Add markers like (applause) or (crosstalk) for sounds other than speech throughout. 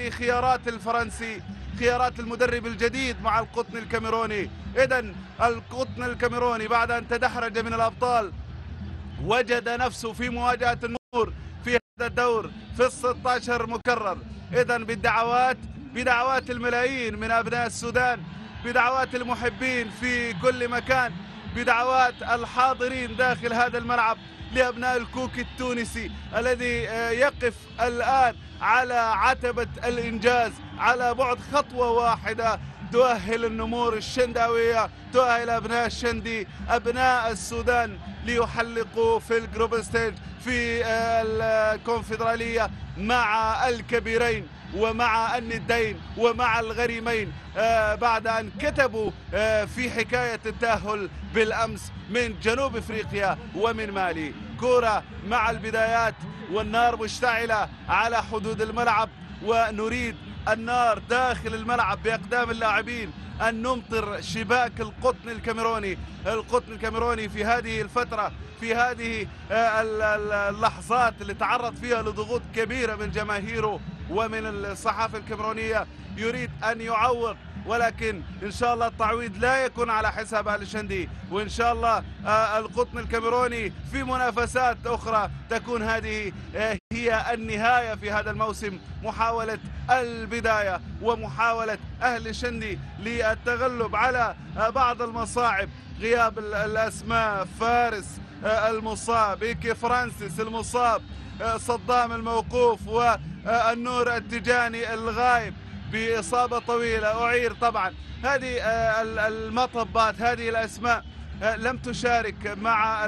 هذه خيارات الفرنسي خيارات المدرب الجديد مع القطن الكاميروني إذا القطن الكاميروني بعد أن تدحرج من الأبطال وجد نفسه في مواجهة النور في هذا الدور في ال16 مكرر إذا بالدعوات بدعوات الملايين من أبناء السودان بدعوات المحبين في كل مكان بدعوات الحاضرين داخل هذا الملعب لأبناء الكوك التونسي الذي آه، يقف الآن على عتبة الإنجاز على بعد خطوة واحدة تؤهل النمور الشنداوية تؤهل أبناء الشندي أبناء السودان ليحلقوا في الجروب ستيج في الكونفدرالية مع الكبيرين ومع الندين ومع الغريمين آه، بعد أن كتبوا آه، في حكاية التأهل بالأمس من جنوب إفريقيا ومن مالي كورة مع البدايات والنار مشتعلة على حدود الملعب ونريد النار داخل الملعب بأقدام اللاعبين أن نمطر شباك القطن الكاميروني القطن الكاميروني في هذه الفترة في هذه آه، اللحظات اللي تعرض فيها لضغوط كبيرة من جماهيره ومن الصحافة الكاميرونية يريد أن يعوض ولكن ان شاء الله التعويض لا يكون على حساب اهل شندي وان شاء الله آه، القطن الكاميروني في منافسات اخرى تكون هذه آه، هي النهايه في هذا الموسم محاوله البدايه ومحاوله اهل الشندي للتغلب على آه، بعض المصاعب غياب الاسماء فارس المصاب إيكي فرانسيس المصاب صدام الموقوف والنور التجاني الغايب بإصابة طويلة أعير طبعا هذه آه، المطبات هذه الأسماء آه، لم تشارك مع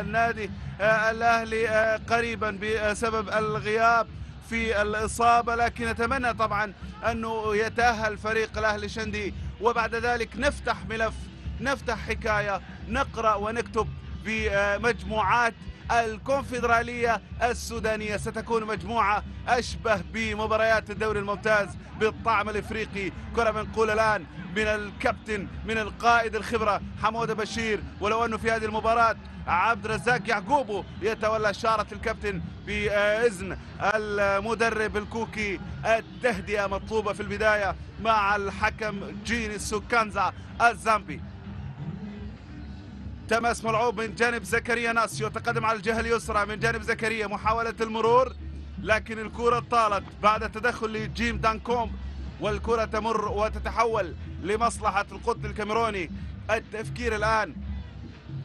النادي آه، الأهلي قريبا بسبب الغياب في الإصابة لكن نتمنى طبعا أنه يتأهل فريق الأهلي شندي وبعد ذلك نفتح ملف نفتح حكاية نقرأ ونكتب بمجموعات الكونفدرالية السودانية ستكون مجموعة أشبه بمباريات الدوري الممتاز بالطعم الإفريقي كرة منقولة الآن من الكابتن من القائد الخبرة حمودة بشير ولو أنه في هذه المباراة عبد الرزاق يعقوبو يتولى شارة الكابتن بإذن المدرب الكوكي التهدئة مطلوبة في البداية مع الحكم جيني سوكانزا الزامبي تماس ملعوب من جانب زكريا ناسي يتقدم على الجهة اليسرى من جانب زكريا محاولة المرور لكن الكرة طالت بعد تدخل لجيم دانكوم والكرة تمر وتتحول لمصلحة القطن الكاميروني التفكير الآن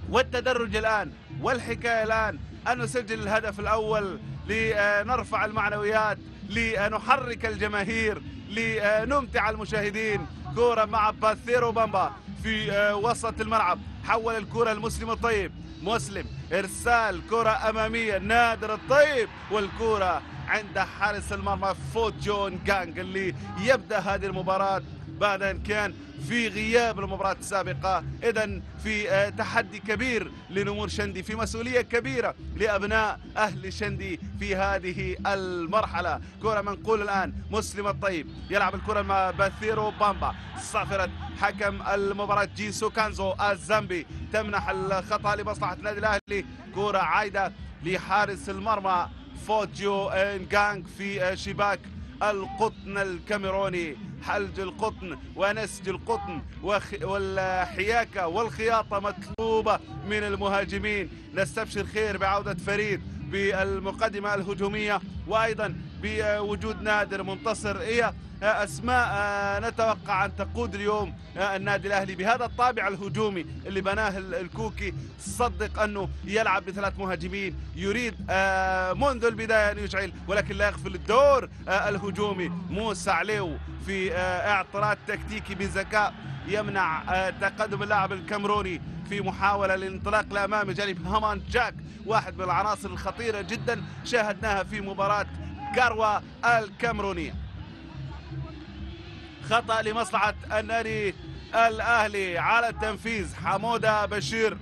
والتدرج الآن والحكاية الآن أن نسجل الهدف الأول لنرفع المعنويات لنحرك الجماهير لنمتع المشاهدين كورة مع باثيرو بامبا في آه، وسط الملعب حول الكرة لمسلم الطيب مسلم ارسال كرة امامية نادر الطيب والكرة عند حارس المرمى فوت جون جانج اللي يبدا هذه المباراة بعد ان كان في غياب المباراة السابقة اذا في آه، تحدي كبير لنمور شندي في مسؤولية كبيرة لابناء اهل شندي في هذه المرحلة كرة منقول الان مسلم الطيب يلعب الكرة مع باثيرو بامبا صافرة حكم المباراة جيسو كانزو الزامبي تمنح الخطأ لمصلحة النادي الاهلي كرة عايدة لحارس المرمى فوجيو انغانغ في آه، شباك القطن الكاميروني حلج القطن ونسج القطن والحياكة والخياطة مطلوبة من المهاجمين نستبشر خير بعودة فريد بالمقدمة الهجومية وأيضا بوجود نادر منتصر هي اسماء آه، نتوقع ان تقود اليوم آه، النادي الاهلي بهذا الطابع الهجومي اللي بناه الكوكي صدق انه يلعب بثلاث مهاجمين يريد آه، منذ البدايه ان يشعل ولكن لا يغفل الدور الهجومي موسى عليو في اعتراض تكتيكي بذكاء يمنع تقدم اللاعب الكامروني في محاولة للانطلاق لأمام جانب هامان جاك واحد من العناصر الخطيرة جدا شاهدناها في مباراة كاروا الكاميرونية خطأ لمصلحة النادي الأهلي على التنفيذ حمودة بشير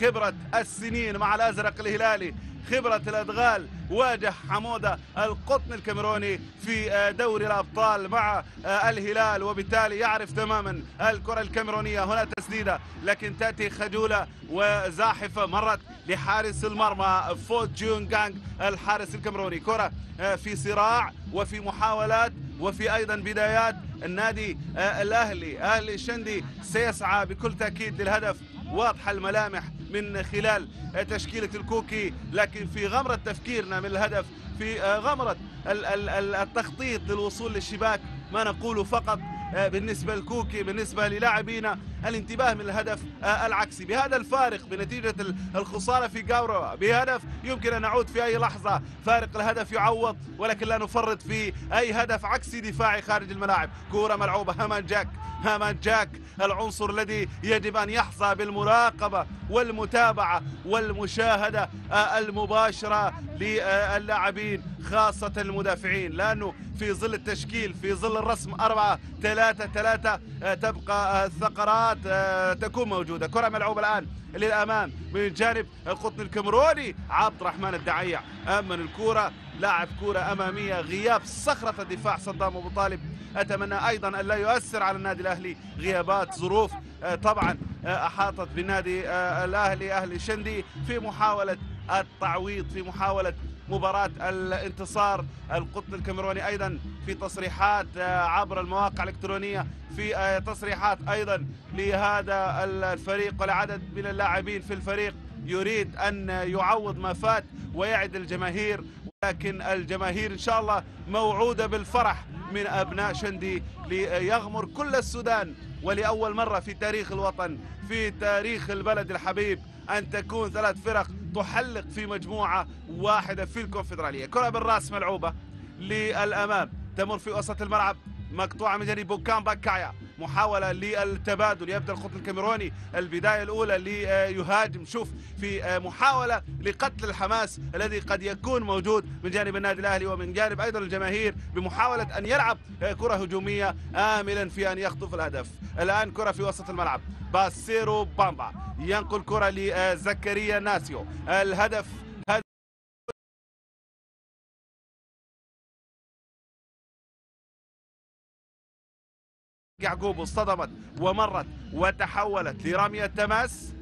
خبرة السنين مع الأزرق الهلالي خبرة الأدغال واجه حمودة القطن الكاميروني في آه، دوري الأبطال مع آه، الهلال وبالتالي يعرف تماما الكرة الكاميرونية هنا تسديدة لكن تأتي خجولة وزاحفة مرت لحارس المرمى فوت جون جانج الحارس الكاميروني كرة آه، في صراع وفي محاولات وفي أيضا بدايات النادي الأهلي أهلي الشندي سيسعى بكل تأكيد للهدف واضحة الملامح من خلال تشكيلة الكوكي لكن في غمرة تفكيرنا من الهدف في آه، غمرة التخطيط للوصول للشباك ما نقوله فقط آه، بالنسبة لكوكي بالنسبة للاعبينا الانتباه من الهدف آه، العكسي بهذا الفارق بنتيجة الخسارة في جاورا بهدف يمكن أن نعود في أي لحظة فارق الهدف يعوض ولكن لا نفرط في أي هدف عكسي دفاعي خارج الملاعب كورة ملعوبة هامان جاك هامان جاك العنصر الذي يجب أن يحظى بالمراقبة والمتابعة والمشاهدة آه، المباشرة للاعبين خاصة المدافعين لأنه في ظل التشكيل في ظل الرسم أربعة ثلاثة ثلاثة آه، تبقى الثقرات الخطوات آه، تكون موجودة كرة ملعوبة الآن للأمام من جانب القطن الكاميروني عبد الرحمن الدعيع أمن الكرة لاعب كرة أمامية غياب صخرة الدفاع صدام أبو طالب أتمنى أيضا أن لا يؤثر على النادي الأهلي غيابات ظروف آه، طبعا آه، أحاطت بالنادي الأهلي أهلي شندي في محاولة التعويض في محاولة مباراة الانتصار القطن الكاميروني أيضا في تصريحات آه، عبر المواقع الإلكترونية في آه، تصريحات أيضا لهذا الفريق والعدد من اللاعبين في الفريق يريد أن يعوض ما فات ويعد الجماهير لكن الجماهير إن شاء الله موعودة بالفرح من أبناء شندي ليغمر كل السودان ولأول مرة في تاريخ الوطن في تاريخ البلد الحبيب أن تكون ثلاث فرق تحلق في مجموعة واحدة في الكونفدرالية كرة بالرأس ملعوبة للأمام تمر في وسط الملعب مقطوعة من جانب بوكام باكايا محاولة للتبادل يبدأ الخط الكاميروني البداية الأولى ليهاجم شوف في محاولة لقتل الحماس الذي قد يكون موجود من جانب النادي الأهلي ومن جانب أيضا الجماهير بمحاولة أن يلعب كرة هجومية آملا في أن يخطف الهدف الآن كرة في وسط الملعب باسيرو بامبا ينقل كرة لزكريا ناسيو الهدف يعقوب اصطدمت ومرت وتحولت لرمية تماس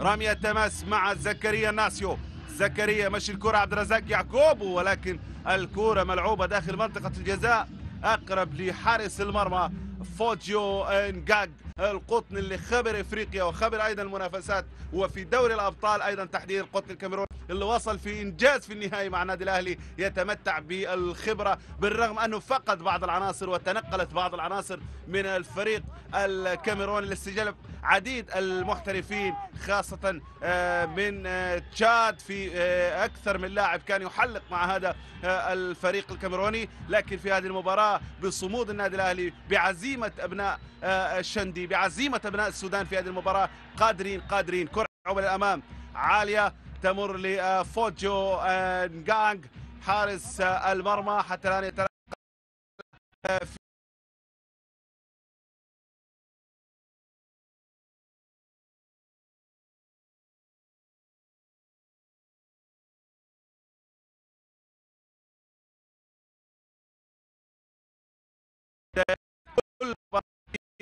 رمية تماس مع زكريا ناسيو زكريا مشي الكرة عبد الرزاق يعقوب ولكن الكرة ملعوبة داخل منطقة الجزاء أقرب لحارس المرمى فوجيو انجاج القطن اللي خبر افريقيا وخبر ايضا المنافسات وفي دوري الابطال ايضا تحديد القطن الكاميرون اللي وصل في انجاز في النهائي مع النادي الاهلي يتمتع بالخبره بالرغم انه فقد بعض العناصر وتنقلت بعض العناصر من الفريق الكاميروني للسجل عديد المحترفين خاصة آه، من آه، تشاد في آه، أكثر من لاعب كان يحلق مع هذا الفريق الكاميروني لكن في هذه المباراة بصمود النادي الأهلي بعزيمة أبناء الشندي بعزيمة أبناء السودان في هذه المباراة قادرين قادرين كرة عبر الأمام عالية تمر لفوجو آه، آه، نغانغ حارس آه، المرمى حتى الآن يتلقى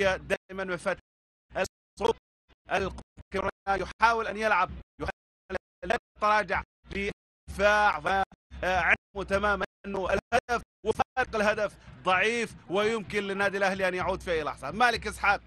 هي دائما مفاتيح الصوت يحاول ان يلعب يحاول لا يتراجع دفاع آه، علمه تماما انه الهدف وفارق الهدف ضعيف ويمكن للنادي الاهلي ان يعود في اي لحظه مالك اسحاق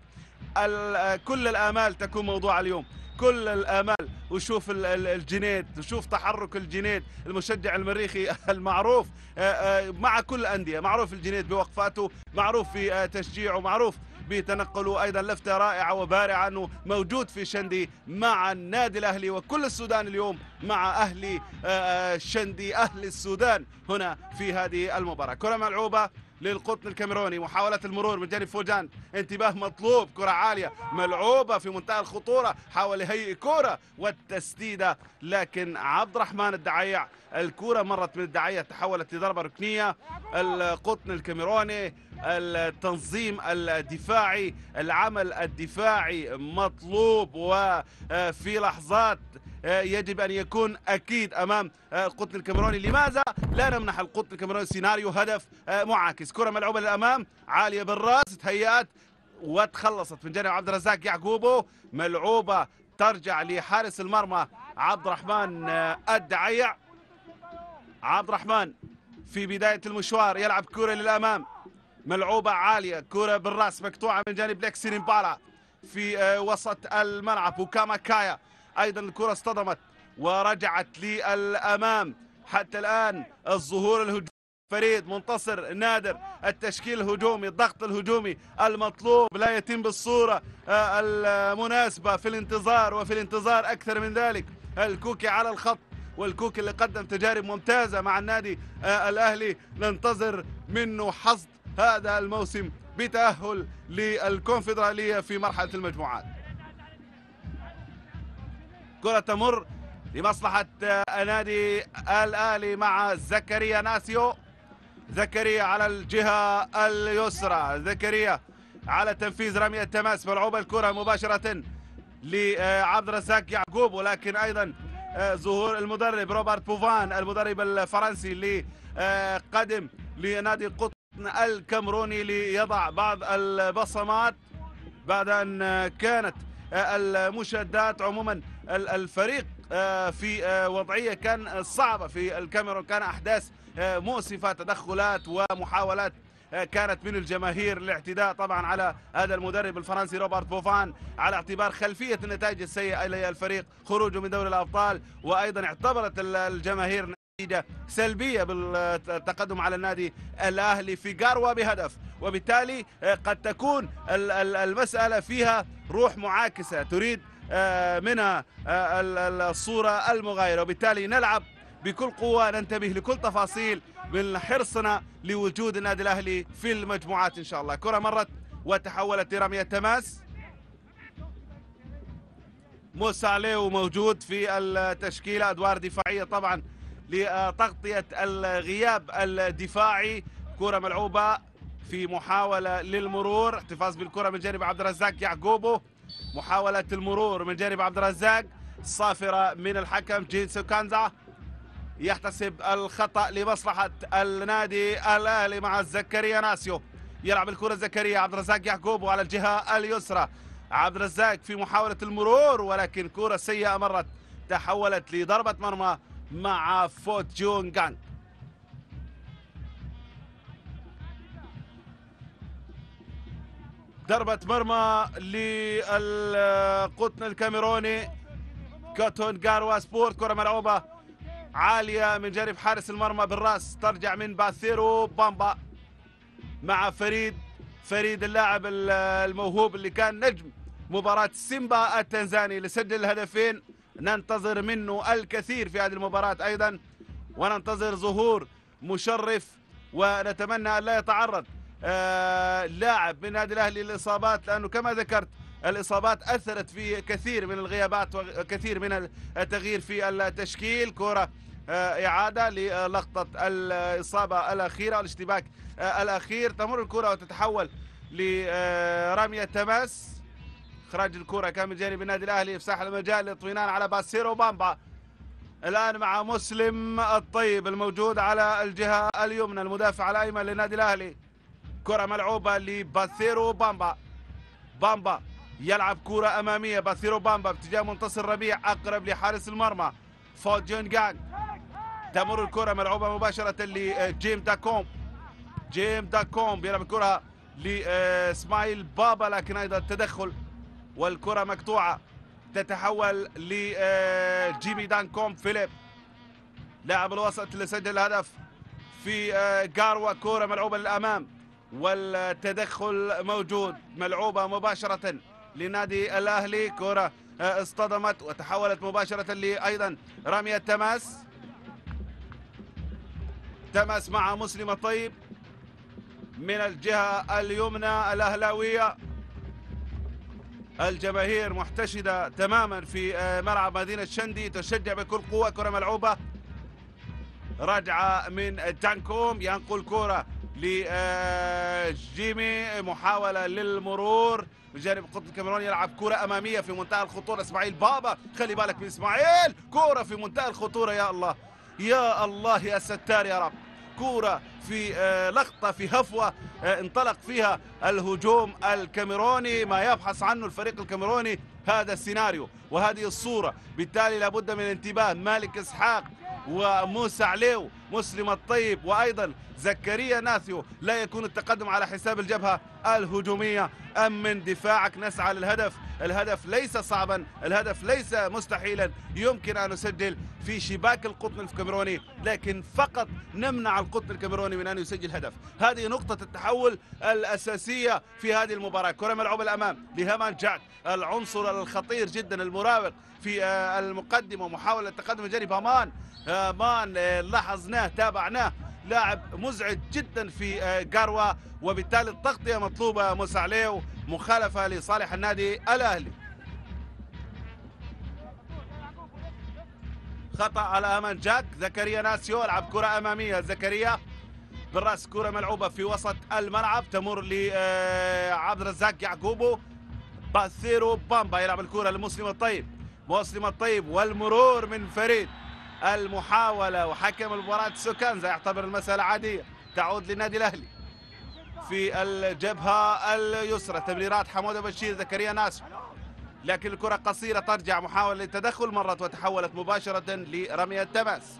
آه، كل الامال تكون موضوع اليوم كل الامال وشوف الجنيد وشوف تحرك الجنيد المشجع المريخي (laughs) المعروف آه، مع كل الانديه معروف الجنيد بوقفاته معروف في تشجيعه معروف بتنقله ايضا لفته رائعه وبارعه انه موجود في شندي مع النادي الاهلي وكل السودان اليوم مع اهلي آه، آه، شندي اهل السودان هنا في هذه المباراه كره ملعوبه للقطن الكاميروني محاولة المرور من جانب فوجان انتباه مطلوب كرة عالية ملعوبة في منتهى الخطورة حاول يهيئ كرة والتسديدة لكن عبد الرحمن الدعيع الكرة مرت من الدعيع تحولت لضربة ركنية القطن الكاميروني التنظيم الدفاعي العمل الدفاعي مطلوب وفي آه، لحظات آه، يجب أن يكون أكيد أمام القطن آه، الكاميروني لماذا لا نمنح القطن الكاميروني سيناريو هدف معاكس كرة ملعوبة للأمام عالية بالراس تهيأت وتخلصت من جانب عبد الرزاق يعقوبه ملعوبة ترجع لحارس المرمى عبد الرحمن الدعيع عبد الرحمن في بداية المشوار يلعب كرة للأمام ملعوبه عاليه كره بالراس مقطوعه من جانب ليك سيريمبالا في آه، وسط الملعب وكاماكايا ايضا الكره اصطدمت ورجعت للامام حتى الان الظهور الهجومي فريد منتصر نادر التشكيل الهجومي الضغط الهجومي المطلوب لا يتم بالصورة آه، المناسبة في الانتظار وفي الانتظار أكثر من ذلك الكوكي على الخط والكوكي اللي قدم تجارب ممتازة مع النادي آه، الأهلي ننتظر منه حصد هذا الموسم بتأهل للكونفدرالية في مرحلة المجموعات كرة تمر لمصلحة آه، نادي الآلي مع زكريا ناسيو زكريا على الجهة اليسرى زكريا على تنفيذ رمية التماس ملعوبة الكرة مباشرة لعبد آه، الرزاق يعقوب ولكن أيضا آه، ظهور المدرب روبرت بوفان المدرب الفرنسي اللي قدم لنادي قطر الكاميروني ليضع بعض البصمات بعد أن كانت المشادات عموما الفريق آه، في آه، وضعية كان صعبة في الكاميرون كان أحداث آه، مؤسفة تدخلات ومحاولات كانت من الجماهير الاعتداء طبعا على هذا المدرب الفرنسي روبرت بوفان على اعتبار خلفية النتائج السيئة إلى الفريق خروجه من دوري الأبطال وأيضا اعتبرت الجماهير سلبية بالتقدم على النادي الأهلي في قاروة بهدف وبالتالي آه، قد تكون المسألة فيها روح معاكسة تريد آه، منها آه، الصورة المغايرة وبالتالي نلعب بكل قوة ننتبه لكل تفاصيل من حرصنا لوجود النادي الأهلي في المجموعات إن شاء الله كرة مرت وتحولت لرمية تماس موسى عليه موجود في التشكيلة أدوار دفاعية طبعاً لتغطية الغياب الدفاعي كرة ملعوبة في محاولة للمرور احتفاظ بالكرة من جانب عبد الرزاق يعقوبو محاولة المرور من جانب عبد الرزاق صافرة من الحكم جين سوكانزا يحتسب الخطأ لمصلحة النادي الأهلي مع زكريا ناسيو يلعب الكرة زكريا عبد الرزاق يعقوبو على الجهة اليسرى عبد الرزاق في محاولة المرور ولكن كرة سيئة مرت تحولت لضربة مرمى مع فوتيون جانغ ضربة مرمى للقطن الكاميروني كوتون جاروا سبورت كرة ملعوبة عالية من جانب حارس المرمى بالراس ترجع من باثيرو بامبا مع فريد فريد اللاعب الموهوب اللي كان نجم مباراة سيمبا التنزاني اللي سجل الهدفين ننتظر منه الكثير في هذه المباراة أيضا وننتظر ظهور مشرف ونتمنى أن لا يتعرض آه، لاعب من هذه الأهلي للإصابات لأنه كما ذكرت الإصابات أثرت في كثير من الغيابات وكثير من التغيير في التشكيل كرة آه، إعادة للقطة الإصابة الأخيرة الاشتباك آه، الأخير تمر الكرة وتتحول لرمية تماس إخراج الكرة كان من جانب النادي الأهلي إفساح المجال للاطمئنان على باسيرو بامبا الآن مع مسلم الطيب الموجود على الجهة اليمنى المدافع الأيمن للنادي الأهلي كرة ملعوبة لباسيرو بامبا بامبا يلعب كرة أمامية باسيرو بامبا باتجاه منتصر ربيع أقرب لحارس المرمى فوت جون جانج تمر الكرة ملعوبة مباشرة لجيم آه، داكوم جيم داكوم بيلعب الكرة لإسماعيل آه، بابا لكن أيضا التدخل والكرة مقطوعة تتحول لجيمي آه، دان كوم فيليب لاعب الوسط اللي سجل الهدف في جاروا آه، كرة ملعوبة للأمام والتدخل موجود ملعوبة مباشرة لنادي الأهلي كرة آه، اصطدمت وتحولت مباشرة لأيضا رمية تماس تماس مع مسلم الطيب من الجهة اليمنى الأهلاوية الجماهير محتشدة تماما في آه، ملعب مدينة شندي تشجع بكل قوة كرة ملعوبة رجعة من تانكوم ينقل كرة لجيمي آه، محاولة للمرور بجانب قطب الكاميرون يلعب كرة أمامية في منتهى الخطورة إسماعيل بابا خلي بالك من إسماعيل كرة في منتهى الخطورة يا الله يا الله يا ستار يا رب كورة في آه، لقطة في هفوة آه، انطلق فيها الهجوم الكاميروني ما يبحث عنه الفريق الكاميروني هذا السيناريو وهذه الصورة بالتالي لابد من انتباه مالك إسحاق وموسى عليو مسلم الطيب وأيضا زكريا ناثيو لا يكون التقدم على حساب الجبهة الهجومية أم من دفاعك نسعى للهدف الهدف ليس صعبا الهدف ليس مستحيلا يمكن أن نسجل في شباك القطن الكاميروني لكن فقط نمنع القطن الكاميروني من أن يسجل هدف هذه نقطة التحول الأساسية في هذه المباراة كرة ملعوبة الأمام لهامان جاك العنصر الخطير جدا المراوغ في آه، المقدمة ومحاولة التقدم الجانب هامان هامان آه، لاحظنا شفناه تابعناه لاعب مزعج جدا في قروة آه، وبالتالي التغطية مطلوبة موسى عليه مخالفة لصالح النادي الأهلي خطأ على أمان جاك زكريا ناسيو لعب كرة أمامية زكريا بالراس كرة ملعوبة في وسط الملعب تمر لعبد آه، الرزاق يعقوبو باثيرو بامبا يلعب الكرة لمسلم الطيب مسلم الطيب والمرور من فريد المحاولة وحكم المباراة سوكانزا يعتبر المسألة عادية تعود للنادي الأهلي في الجبهة اليسرى تمريرات حمودة بشير زكريا ناصر لكن الكرة قصيرة ترجع محاولة للتدخل مرت وتحولت مباشرة لرمية تماس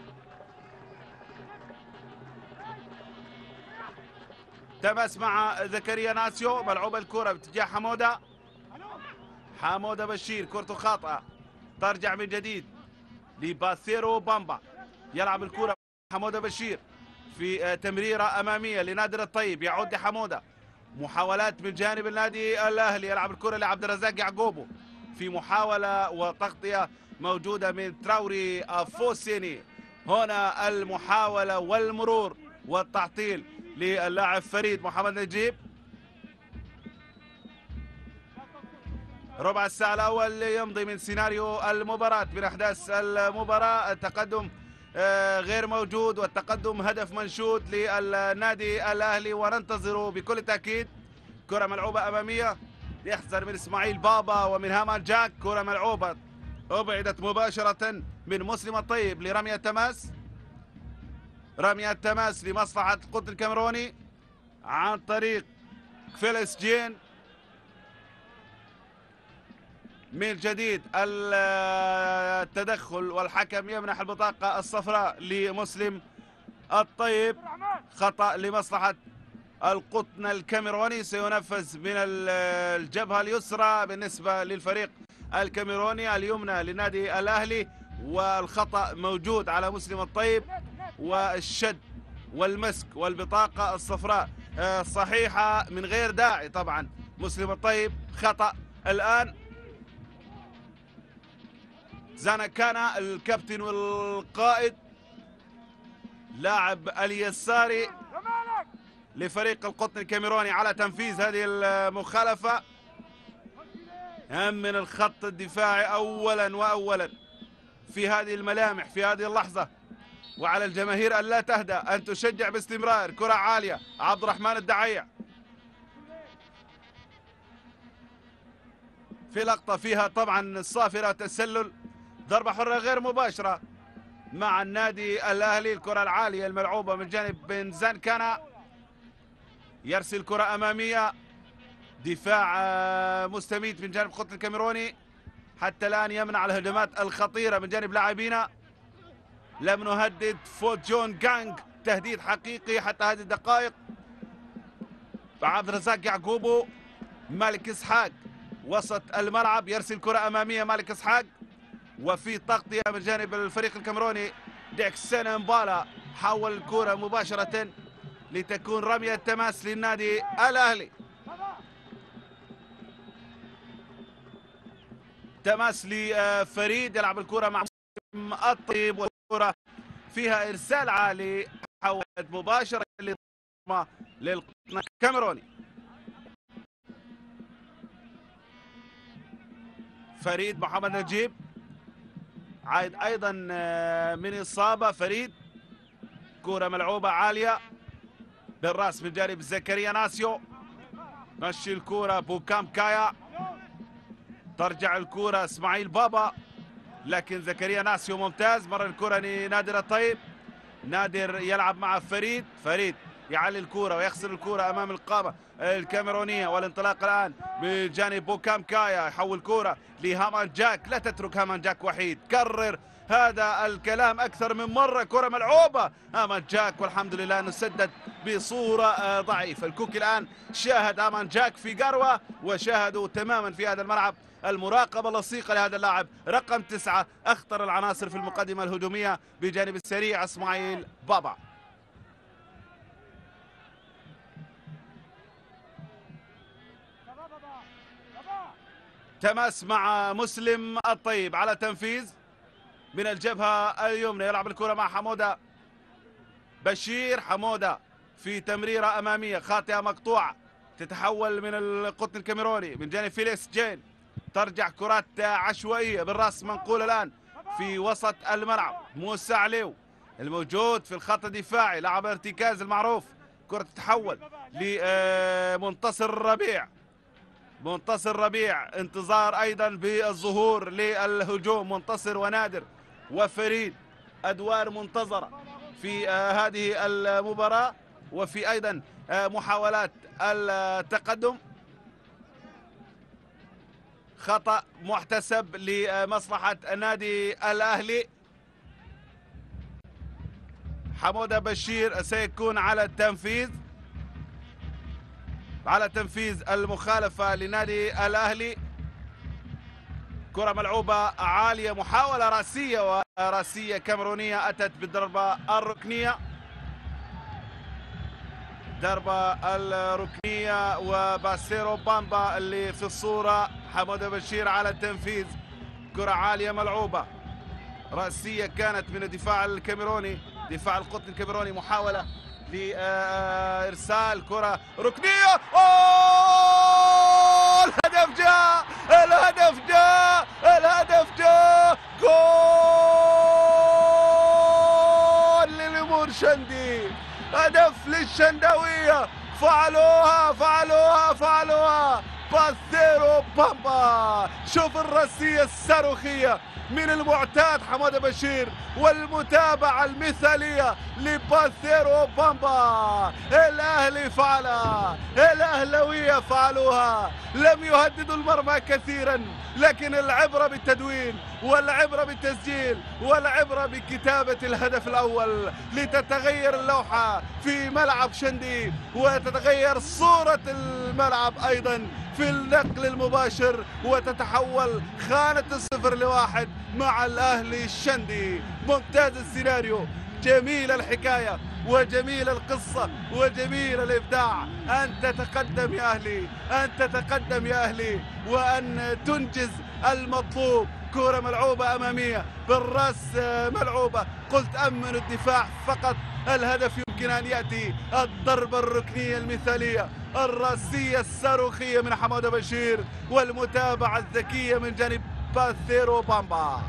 تماس مع زكريا ناسيو ملعوبة الكرة باتجاه حمودة حمودة بشير كرته خاطئة ترجع من جديد لباسيرو بامبا يلعب الكرة حمودة بشير في آه، تمريرة أمامية لنادر الطيب يعود لحمودة محاولات من جانب النادي الأهلي يلعب الكرة لعبد الرزاق يعقوبو في محاولة وتغطية موجودة من تراوري آه، فوسيني هنا المحاولة والمرور والتعطيل للاعب فريد محمد نجيب ربع الساعة الأول يمضي من سيناريو المباراة من أحداث المباراة التقدم آه، غير موجود والتقدم هدف منشود للنادي الأهلي وننتظر بكل تأكيد كرة ملعوبة أمامية يحذر من إسماعيل بابا ومن هامان جاك كرة ملعوبة أبعدت مباشرة من مسلم الطيب لرمية تماس رمية تماس لمصلحة القط الكاميروني عن طريق فيلس جين من جديد التدخل والحكم يمنح البطاقة الصفراء لمسلم الطيب خطأ لمصلحة القطن الكاميروني سينفذ من الجبهة اليسرى بالنسبة للفريق الكاميروني اليمنى للنادي الأهلي والخطأ موجود على مسلم الطيب والشد والمسك والبطاقة الصفراء آه، صحيحة من غير داعي طبعا مسلم الطيب خطأ الآن زانا كان الكابتن والقائد لاعب اليساري لفريق القطن الكاميروني على تنفيذ هذه المخالفة هم من الخط الدفاعي أولا وأولا في هذه الملامح في هذه اللحظة وعلى الجماهير أن لا تهدى أن تشجع باستمرار كرة عالية عبد الرحمن الدعيع في لقطة فيها طبعا الصافرة تسلل ضربة حرة غير مباشرة مع النادي الأهلي الكرة العالية الملعوبة من جانب بن زنكنا يرسل كرة أمامية دفاع آه، مستميت من جانب خط الكاميروني حتى الآن يمنع الهجمات الخطيرة من جانب لاعبينا لم نهدد فوت جون جانج تهديد حقيقي حتى هذه الدقائق عبد الرزاق يعقوبو مالك إسحاق وسط الملعب يرسل كرة أمامية مالك إسحاق وفي تغطية من جانب الفريق الكاميروني ديكسن مبالا حول الكرة مباشرة لتكون رمية تماس للنادي الأهلي تماس لفريد يلعب الكرة مع الطيب والكرة فيها إرسال عالي حولت مباشرة للقطن الكاميروني فريد محمد نجيب عايد ايضا آه، من اصابه فريد كره ملعوبه عاليه بالراس من جانب زكريا ناسيو مشي الكره بوكام كايا ترجع الكره اسماعيل بابا لكن زكريا ناسيو ممتاز مر الكره لنادر الطيب نادر يلعب مع فريد فريد يعلي الكره ويخسر الكره امام القابه الكاميرونية والانطلاق الآن بجانب بوكام كايا يحول كرة لهامان جاك لا تترك هامان جاك وحيد كرر هذا الكلام أكثر من مرة كرة ملعوبة هامان جاك والحمد لله أنه سدد بصورة آه، ضعيفة الكوكي الآن شاهد هامان جاك في قروة وشاهدوا تماما في هذا الملعب المراقبة اللصيقة لهذا اللاعب رقم تسعة أخطر العناصر في المقدمة الهجومية بجانب السريع إسماعيل بابا تماس مع مسلم الطيب على تنفيذ من الجبهة اليمنى يلعب الكرة مع حمودة بشير حمودة في تمريرة أمامية خاطئة مقطوعة تتحول من القطن الكاميروني من جانب فيليس جين ترجع كرات عشوائية بالرأس منقولة الآن في وسط الملعب موسى عليو الموجود في الخط الدفاعي لعب ارتكاز المعروف كرة تتحول لمنتصر ربيع منتصر ربيع انتظار ايضا بالظهور للهجوم منتصر ونادر وفريد ادوار منتظره في آه، هذه المباراه وفي ايضا آه، محاولات التقدم خطا محتسب لمصلحه النادي الاهلي حموده بشير سيكون على التنفيذ على تنفيذ المخالفة لنادي الأهلي كرة ملعوبة عالية محاولة راسية وراسية كاميرونية أتت بالضربة الركنية ضربة الركنية وباسيرو بامبا اللي في الصورة حمود بشير على التنفيذ كرة عالية ملعوبة رأسية كانت من الدفاع الكاميروني دفاع القطن الكاميروني محاولة لارسال كره ركنيه أوه! الهدف جاء الهدف جاء الهدف جاء جول هدف فعلوها فعلوها فعلوها بامبا شوف الراسية الصاروخية من المعتاد حمادة بشير والمتابعة المثالية لباثيرو بامبا الأهلي فعلها الأهلوية فعلوها لم يهددوا المرمى كثيرا لكن العبرة بالتدوين والعبرة بالتسجيل والعبرة بكتابة الهدف الأول لتتغير اللوحة في ملعب شندي وتتغير صورة الملعب أيضا في النقل المباشر وتتحول الاول خانه الصفر لواحد مع الاهلي الشندي ممتاز السيناريو جميل الحكايه وجميل القصة وجميل الإبداع أن تتقدم يا أهلي أن تتقدم يا أهلي وأن تنجز المطلوب كرة ملعوبة أمامية بالرأس آه، ملعوبة قلت أمن الدفاع فقط الهدف يمكن أن يأتي الضربة الركنية المثالية الرأسية الصاروخية من حمادة بشير والمتابعة الذكية من جانب باثيرو بامبا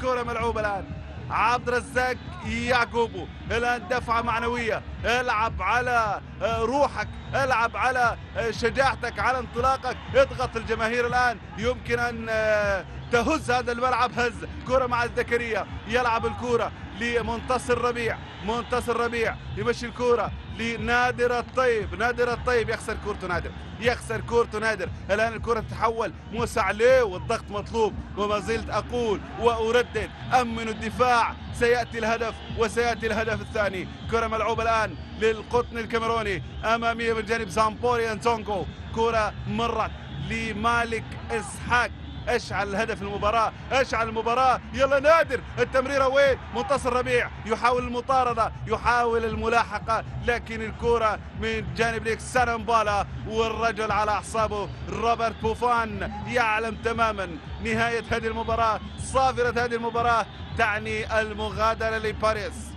كرة ملعوبة الآن عبد الرزاق يعقوبو الان دفعه معنويه العب على آه، روحك العب على آه، شجاعتك على انطلاقك اضغط الجماهير الان يمكن ان آه، تهز هذا الملعب هز كرة مع الزكريا يلعب الكرة لمنتصر ربيع منتصر ربيع يمشي الكرة لنادر الطيب نادر الطيب يخسر كورته نادر يخسر كورته نادر الآن الكرة تتحول موسى عليه والضغط مطلوب وما زلت أقول وأردد أمنوا الدفاع سيأتي الهدف وسيأتي الهدف الهدف الثاني كرة ملعوبة الآن للقطن الكاميروني أمامية من جانب زامبوري أنتونكو كرة مرت لمالك إسحاق اشعل هدف المباراة اشعل المباراة يلا نادر التمريرة وين منتصر ربيع يحاول المطاردة يحاول الملاحقة لكن الكرة من جانب ليك سانمبالا والرجل على أعصابه روبرت بوفان يعلم تماما نهاية هذه المباراة صافرة هذه المباراة تعني المغادرة لباريس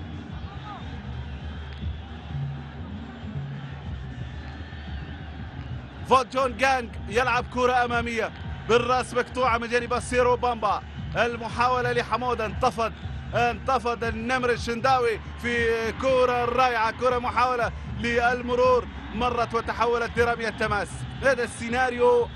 فون جون جانج يلعب كرة أمامية بالراس مقطوعة من جانب سيرو بامبا المحاولة لحمودة انتفض انتفض النمر الشنداوي في كرة رائعة كرة محاولة للمرور مرت وتحولت لرمية تماس هذا السيناريو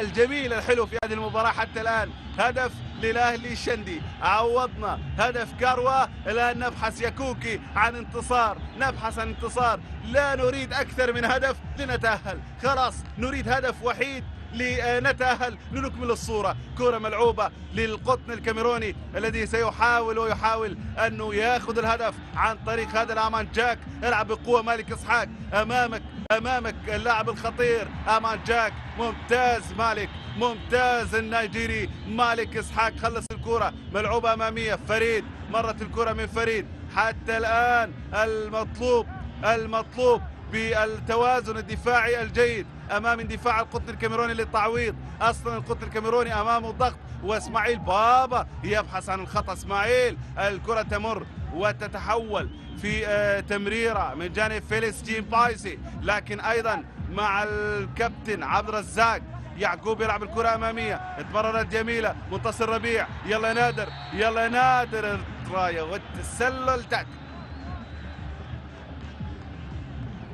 الجميل الحلو في هذه المباراة حتى الآن هدف للاهلي الشندي عوضنا هدف كروه الان نبحث يا كوكي عن انتصار نبحث عن انتصار لا نريد اكثر من هدف لنتاهل خلاص نريد هدف وحيد لنتأهل لنكمل الصورة كرة ملعوبة للقطن الكاميروني الذي سيحاول ويحاول أنه يأخذ الهدف عن طريق هذا الأمان جاك العب بقوة مالك إسحاق أمامك امامك اللاعب الخطير امان جاك ممتاز مالك ممتاز النيجيري مالك اسحاق خلص الكره ملعوبه اماميه فريد مرت الكره من فريد حتى الان المطلوب المطلوب بالتوازن الدفاعي الجيد امام اندفاع القطن الكاميروني للتعويض اصلا القطن الكاميروني امامه ضغط واسماعيل بابا يبحث عن الخطا اسماعيل الكره تمر وتتحول في آه، تمريره من جانب فلسطين بايسي لكن ايضا مع الكابتن عبد الرزاق يعقوب يلعب الكرة أمامية اتمررت جميلة منتصر ربيع يلا نادر يلا نادر الراية والتسلل تحت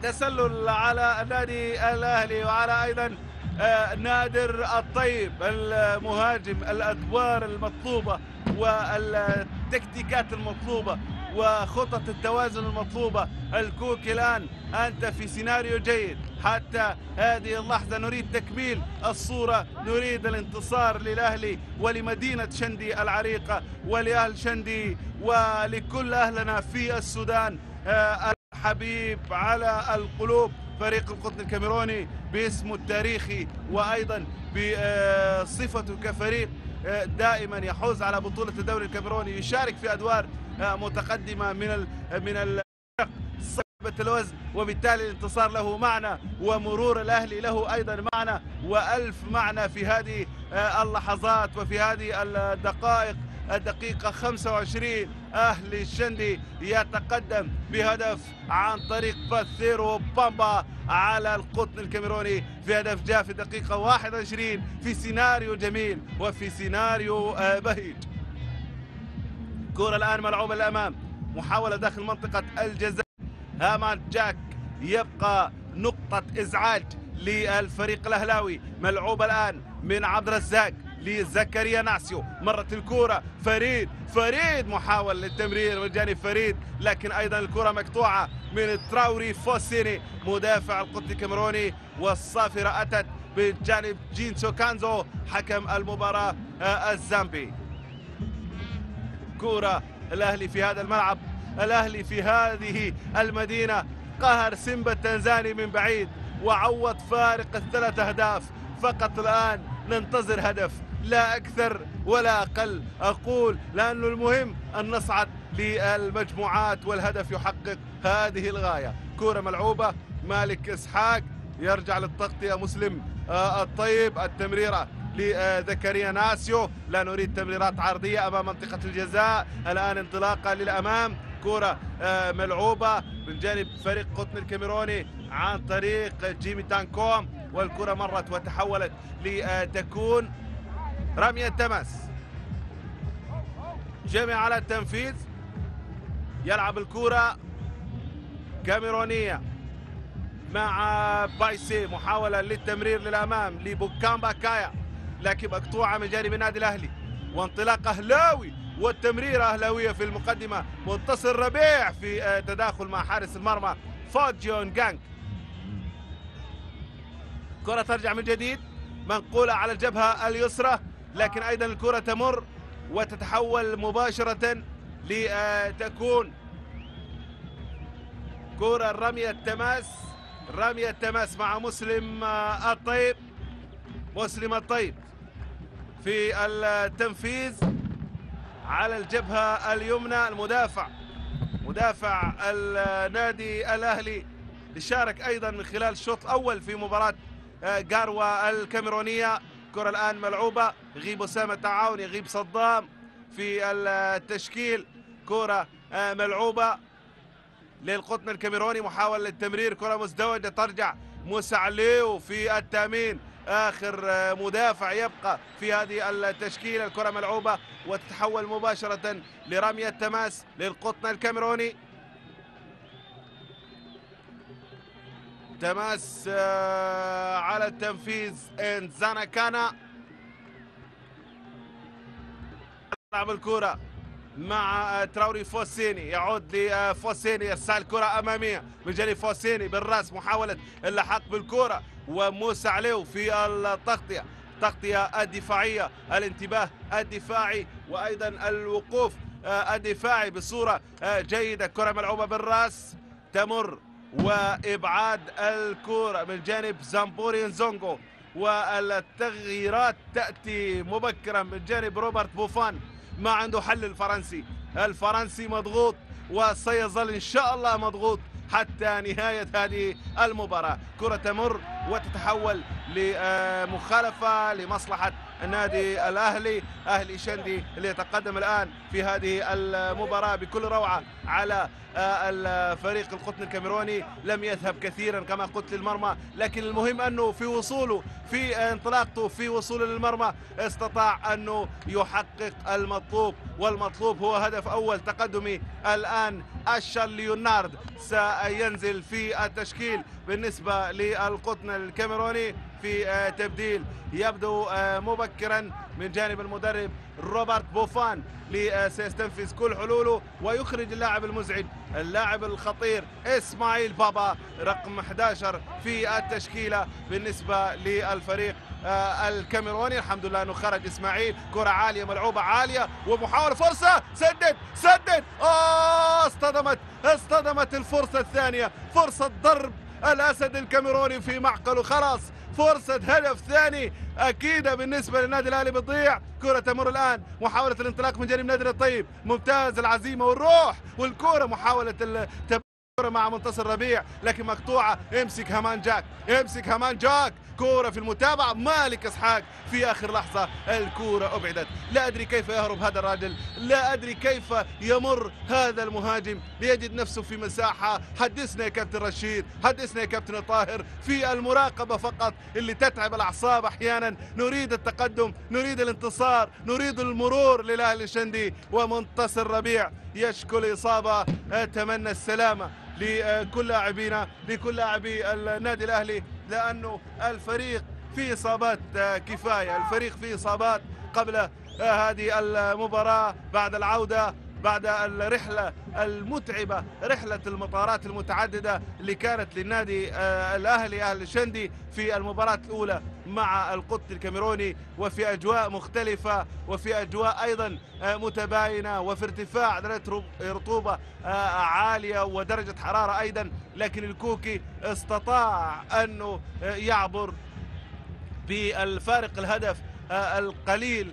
تسلل على النادي الأهلي وعلى أيضا آه، نادر الطيب المهاجم الأدوار المطلوبة والتكتيكات المطلوبة وخطط التوازن المطلوبة الكوكي الآن أنت في سيناريو جيد حتى هذه اللحظة نريد تكميل الصورة نريد الانتصار للأهلي ولمدينة شندي العريقة ولأهل شندي ولكل أهلنا في السودان آه، الحبيب على القلوب فريق القطن الكاميروني باسمه التاريخي وأيضا بصفته كفريق آه، دائما يحوز على بطولة الدوري الكاميروني يشارك في أدوار آه، متقدمة من من ال صعبة الوزن وبالتالي الانتصار له معنى ومرور الأهلي له أيضا معنى وألف معنى في هذه آه، اللحظات وفي هذه الدقائق الدقيقة 25 أهلي الشندي يتقدم بهدف عن طريق باثيرو بامبا على القطن الكاميروني في هدف جاء في الدقيقة 21 في سيناريو جميل وفي سيناريو آه، بهيج كرة الآن ملعوبة للأمام محاولة داخل منطقة الجزاء هامان جاك يبقى نقطة إزعاج للفريق الأهلاوي ملعوبة الآن من عبد الرزاق لزكريا ناسيو مرت الكرة فريد فريد محاول للتمرير من جانب فريد لكن أيضا الكرة مقطوعة من تراوري فوسيني مدافع القطن الكاميروني والصافرة أتت بجانب جينسو كانزو حكم المباراة آه، الزامبي كرة الأهلي في هذا الملعب الأهلي في هذه المدينة قهر سيمبا التنزاني من بعيد وعوض فارق الثلاث أهداف فقط الآن ننتظر هدف لا أكثر ولا أقل أقول لأنه المهم أن نصعد للمجموعات والهدف يحقق هذه الغاية كرة ملعوبة مالك إسحاق يرجع للتغطية مسلم آه، الطيب التمريرة لزكريا ناسيو لا نريد تمريرات عرضية أمام منطقة الجزاء الآن انطلاقة للأمام كرة آه، ملعوبة من جانب فريق قطن الكاميروني عن طريق جيمي تانكوم والكرة مرت وتحولت لتكون رمي التماس جمع على التنفيذ يلعب الكرة كاميرونية مع بايسي محاولة للتمرير للأمام لبوكامبا كايا لكن مقطوعة من جانب النادي الأهلي وانطلاق أهلاوي والتمريرة أهلاوية في المقدمة منتصر ربيع في آه، تداخل مع حارس المرمى فوجيون جانك كرة ترجع من جديد منقولة على الجبهة اليسرى لكن أيضا الكرة تمر وتتحول مباشرة لتكون كرة رمية التماس رمية التماس مع مسلم الطيب مسلم الطيب في التنفيذ على الجبهة اليمنى المدافع مدافع النادي الأهلي شارك أيضا من خلال الشوط الأول في مباراة جاروا آه، الكاميرونية الكرة الآن ملعوبة يغيب أسامة تعاون يغيب صدام في التشكيل كرة آه، ملعوبة للقطن الكاميروني محاولة للتمرير كرة مزدوجة ترجع موسى عليو في التأمين آخر آه، مدافع يبقى في هذه التشكيلة الكرة ملعوبة وتتحول مباشرة لرمية تماس للقطن الكاميروني تماس آه، على التنفيذ انزانا كانا لعب الكرة مع آه، تراوري فوسيني يعود لفوسيني ارسال كرة امامية من جانب فوسيني بالراس محاولة اللحاق بالكرة وموسى عليو في التغطية التغطية الدفاعية الانتباه الدفاعي وايضا الوقوف آه، الدفاعي بصورة جيدة كرة ملعوبة بالراس تمر وابعاد الكره من جانب زامبوري زونغو والتغييرات تاتي مبكرا من جانب روبرت بوفان ما عنده حل الفرنسي الفرنسي مضغوط وسيظل ان شاء الله مضغوط حتى نهايه هذه المباراه كره تمر وتتحول لمخالفة لمصلحة النادي الأهلي أهلي شندي اللي يتقدم الآن في هذه المباراة بكل روعة على آه، الفريق القطن الكاميروني لم يذهب كثيرا كما قلت للمرمى لكن المهم أنه في وصوله في انطلاقته في وصوله للمرمى استطاع أنه يحقق المطلوب والمطلوب هو هدف أول تقدمي الآن أشل ليونارد سينزل في التشكيل بالنسبة للقطن الكاميروني في آه، تبديل يبدو آه، مبكرا من جانب المدرب روبرت بوفان لسيستنفذ آه، كل حلوله ويخرج اللاعب المزعج اللاعب الخطير اسماعيل بابا رقم 11 في التشكيله بالنسبه للفريق الكاميروني الحمد لله انه خرج اسماعيل كره عاليه ملعوبه عاليه ومحاوله فرصه سدد سدد اصطدمت اصطدمت الفرصه الثانيه فرصه ضرب الأسد الكاميروني في معقله خلاص فرصة هدف ثاني أكيدة بالنسبة للنادي الأهلي بتضيع كرة تمر الآن محاولة الانطلاق من جانب نادي الطيب ممتاز العزيمة والروح والكرة محاولة التب... مع منتصر ربيع لكن مقطوعه امسك همان جاك امسك همان جاك كورة في المتابعة مالك إسحاق في آخر لحظة الكورة أبعدت لا أدري كيف يهرب هذا الراجل لا أدري كيف يمر هذا المهاجم ليجد نفسه في مساحة حدثنا يا كابتن رشيد حدثنا يا كابتن طاهر في المراقبة فقط اللي تتعب الأعصاب أحيانا نريد التقدم نريد الانتصار نريد المرور للأهلي الشندي ومنتصر ربيع يشكو الإصابة أتمنى السلامة لكل لاعبينا لكل لاعبي النادي الاهلي لانه الفريق في اصابات كفايه الفريق في اصابات قبل هذه المباراه بعد العوده بعد الرحلة المتعبة رحلة المطارات المتعددة اللي كانت للنادي آه، الأهلي أهل الشندي في المباراة الأولى مع القط الكاميروني وفي أجواء مختلفة وفي أجواء أيضا آه، متباينة وفي ارتفاع درجة رطوبة آه، عالية ودرجة حرارة أيضا لكن الكوكي استطاع أنه يعبر بالفارق الهدف القليل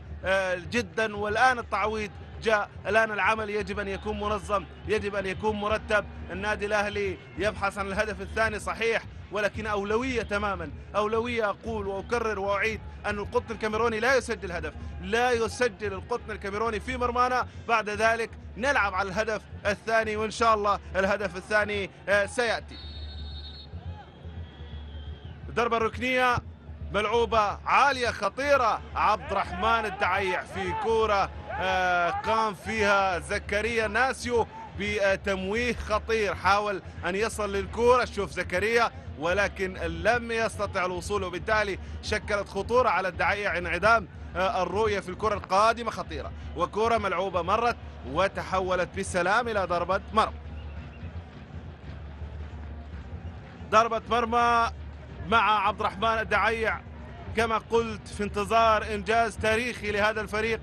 جدا والآن التعويض جاء الآن العمل يجب أن يكون منظم يجب أن يكون مرتب النادي الأهلي يبحث عن الهدف الثاني صحيح ولكن أولوية تماما أولوية أقول وأكرر وأعيد أن القطن الكاميروني لا يسجل هدف لا يسجل القطن الكاميروني في مرمانا بعد ذلك نلعب على الهدف الثاني وإن شاء الله الهدف الثاني آه، سيأتي الضربة الركنية ملعوبة عالية خطيرة عبد الرحمن الدعيع في كورة آه، قام فيها زكريا ناسيو بتمويه خطير حاول أن يصل للكورة شوف زكريا ولكن لم يستطع الوصول وبالتالي شكلت خطورة على الدعية انعدام آه، الرؤية في الكرة القادمة خطيرة وكرة ملعوبة مرت وتحولت بسلام إلى ضربة مرمى ضربة مرمى مع عبد الرحمن الدعيع كما قلت في انتظار إنجاز تاريخي لهذا الفريق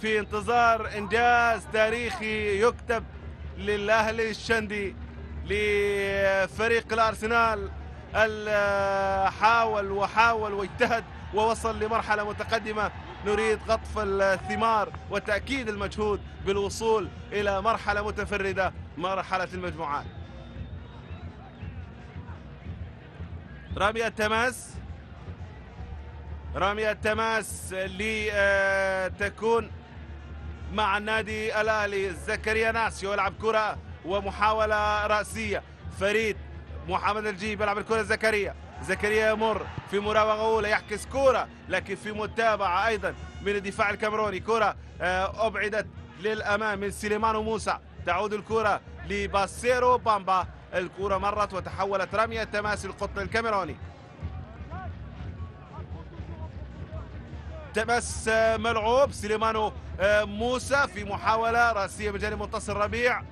في انتظار إنجاز تاريخي يكتب للأهلي الشندي لفريق الأرسنال حاول وحاول واجتهد ووصل لمرحلة متقدمة نريد قطف الثمار وتأكيد المجهود بالوصول إلى مرحلة متفردة مرحلة المجموعات رامي التماس رامي التماس لتكون مع النادي الأهلي زكريا ناسيو يلعب كرة ومحاولة رأسية فريد محمد الجيب يلعب الكرة زكريا زكريا يمر في مراوغة أولى يحكس كرة لكن في متابعة أيضا من الدفاع الكاميروني كرة آه، أبعدت للأمام من سليمان وموسى تعود الكرة لباسيرو بامبا الكرة مرت وتحولت رمية تماس القطن الكاميروني تمس آه، ملعوب سليمانو آه، موسى في محاوله راسيه من جانب منتصر ربيع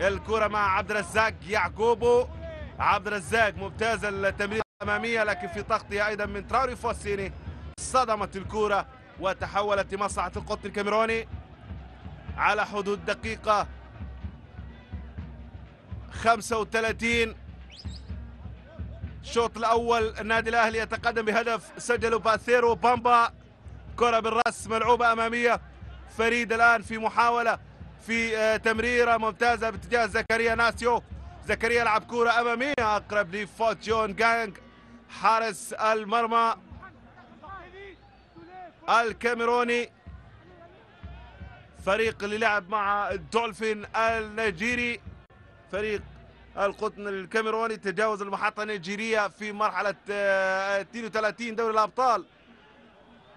الكره مع عبد الرزاق يعقوبو عبد الرزاق ممتاز التمرير الاماميه لكن في تغطية ايضا من تراوري فوسيني صدمت الكره وتحولت لمصلحه القط الكاميروني على حدود دقيقه 35 الشوط الاول النادي الاهلي يتقدم بهدف سجله باثيرو بامبا كرة بالراس ملعوبة أمامية فريد الآن في محاولة في آه، تمريرة ممتازة باتجاه زكريا ناسيو زكريا لعب كرة أمامية أقرب لفوتيون جانج حارس المرمى الكاميروني فريق اللي لعب مع الدولفين النيجيري فريق القطن الكاميروني تجاوز المحطة النيجيرية في مرحلة 32 آه، دوري الأبطال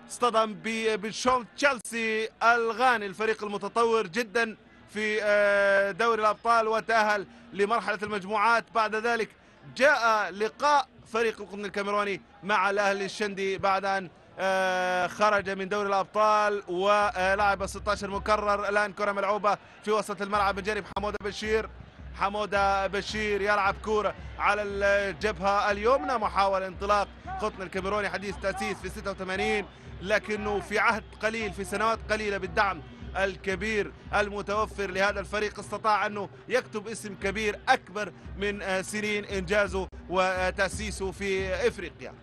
اصطدم بشون تشيلسي الغاني الفريق المتطور جدا في آه، دوري الأبطال وتأهل لمرحلة المجموعات بعد ذلك جاء لقاء فريق القطن الكاميروني مع الأهلي الشندي بعد أن آه، خرج من دوري الابطال ولعب 16 مكرر الان كره ملعوبه في وسط الملعب من جانب حموده بشير حموده بشير يلعب كوره على الجبهه اليمنى محاوله انطلاق قطن الكاميروني حديث تاسيس في 86 لكنه في عهد قليل في سنوات قليلة بالدعم الكبير المتوفر لهذا الفريق استطاع أنه يكتب اسم كبير أكبر من آه، سنين إنجازه وتأسيسه في إفريقيا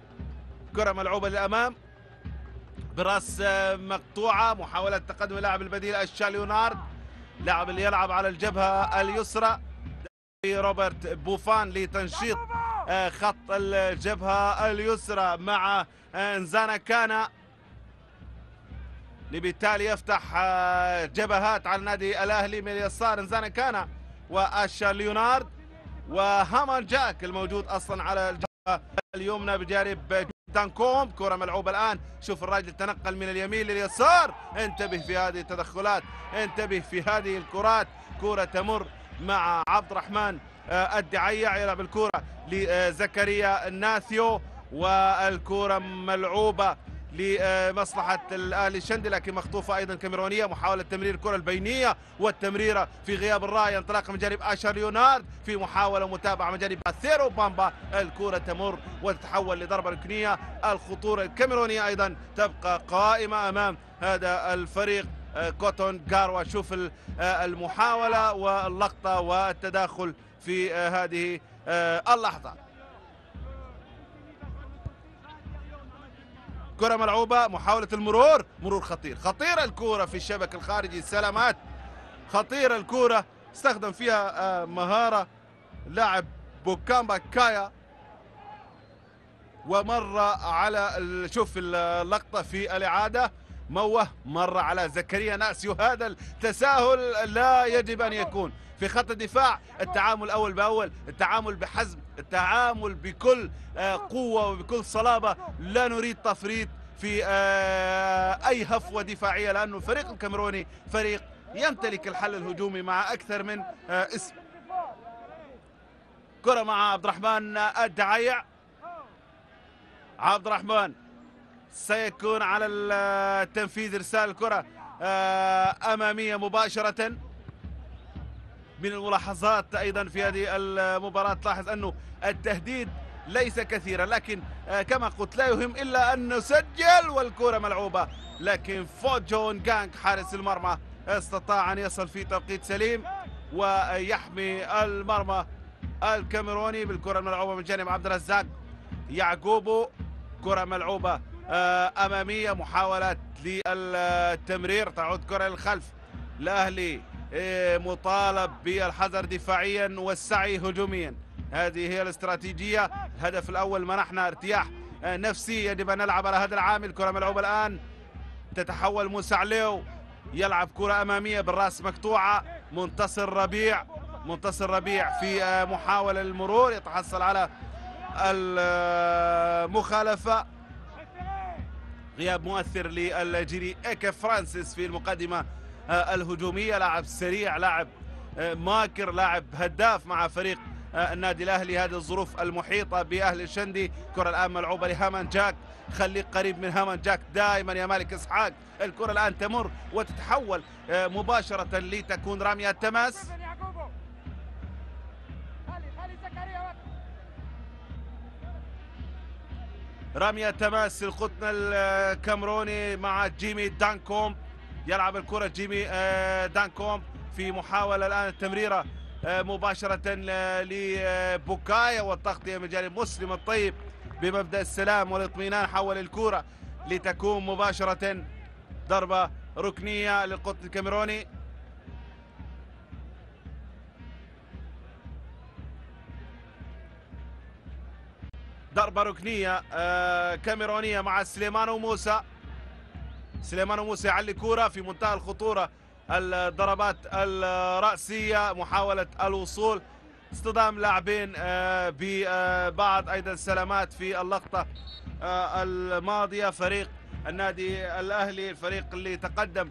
كرة ملعوبة للأمام براس آه، مقطوعة محاولة تقدم اللاعب البديل الشاليونارد لاعب اللي يلعب على الجبهة اليسرى روبرت بوفان لتنشيط آه، خط الجبهة اليسرى مع انزانا كانا بالتالي يفتح آه، جبهات على النادي الاهلي من اليسار انزانا كان واشا ليونارد وهامان جاك الموجود اصلا على الجبهه اليمنى بجانب دانكوم كره ملعوبه الان شوف الراجل تنقل من اليمين لليسار انتبه في هذه التدخلات انتبه في هذه الكرات كره تمر مع عبد الرحمن الدعيع آه، يلعب الكره لزكريا الناثيو والكره ملعوبه لمصلحة الأهلي الشندي لكن مخطوفة أيضا كاميرونية محاولة تمرير الكرة البينية والتمريرة في غياب الراية انطلاقه من جانب آشر ليونارد في محاولة متابعة من جانب باثيرو بامبا الكرة تمر وتتحول لضربة ركنية الخطورة الكاميرونية أيضا تبقى قائمة أمام هذا الفريق كوتون جاروا شوف المحاولة واللقطة والتداخل في هذه اللحظة الكرة ملعوبة محاولة المرور مرور خطير خطيرة الكرة في الشبك الخارجي سلامات خطيرة الكرة استخدم فيها آه، مهارة لاعب بوكامبا كايا ومر على شوف اللقطة في الإعادة موه مر على زكريا ناسيو هذا التساهل لا يجب أن يكون في خط الدفاع التعامل أول بأول التعامل بحزم التعامل بكل آه، قوة وبكل صلابة لا نريد تفريط في آه، أي هفوة دفاعية لأنه الفريق الكاميروني فريق يمتلك الحل الهجومي مع أكثر من آه، اسم كرة مع عبد الرحمن الدعيع عبد الرحمن سيكون على التنفيذ إرسال الكرة أمامية مباشرة من الملاحظات أيضا في هذه المباراة تلاحظ أنه التهديد ليس كثيرا لكن آه، كما قلت لا يهم إلا أن نسجل والكرة ملعوبة لكن فوجون جانك حارس المرمى استطاع أن يصل في توقيت سليم ويحمي المرمى الكاميروني بالكرة الملعوبة من جانب عبد الرزاق يعقوبو كرة ملعوبة آه، أمامية محاولة للتمرير تعود كرة للخلف الأهلي إيه، مطالب بالحذر دفاعيا والسعي هجوميا هذه هي الاستراتيجية الهدف الأول منحنا ارتياح نفسي يجب أن نلعب على هذا العامل الكرة ملعوبة الآن تتحول موسى عليو يلعب كرة أمامية بالراس مقطوعة منتصر ربيع منتصر ربيع في آه، محاولة المرور يتحصل على المخالفة غياب مؤثر للجيري إيكا فرانسيس في المقدمة آه، الهجومية لاعب سريع لاعب آه، ماكر لاعب هداف مع فريق آه، النادي الاهلي هذه الظروف المحيطه باهل الشندي كره الان ملعوبه لهامان جاك خليك قريب من هامان جاك دائما يا مالك اسحاق الكره الان تمر وتتحول مباشره لتكون رامية تماس رامية تماس القطن الكامروني مع جيمي دانكوم يلعب الكرة جيمي آه، دانكوم في محاولة الآن التمريرة آه، مباشرة آه، لبوكايا والتغطية من جانب مسلم الطيب بمبدأ السلام والاطمئنان حول الكرة لتكون مباشرة ضربة ركنية للقطن الكاميروني ضربة ركنية كاميرونية مع سليمان وموسى سليمان موسى يعلي كورة في منتهى الخطورة الضربات الرأسية محاولة الوصول اصطدام لاعبين آه، ببعض أيضا سلامات في اللقطة آه، الماضية فريق النادي الأهلي الفريق اللي تقدم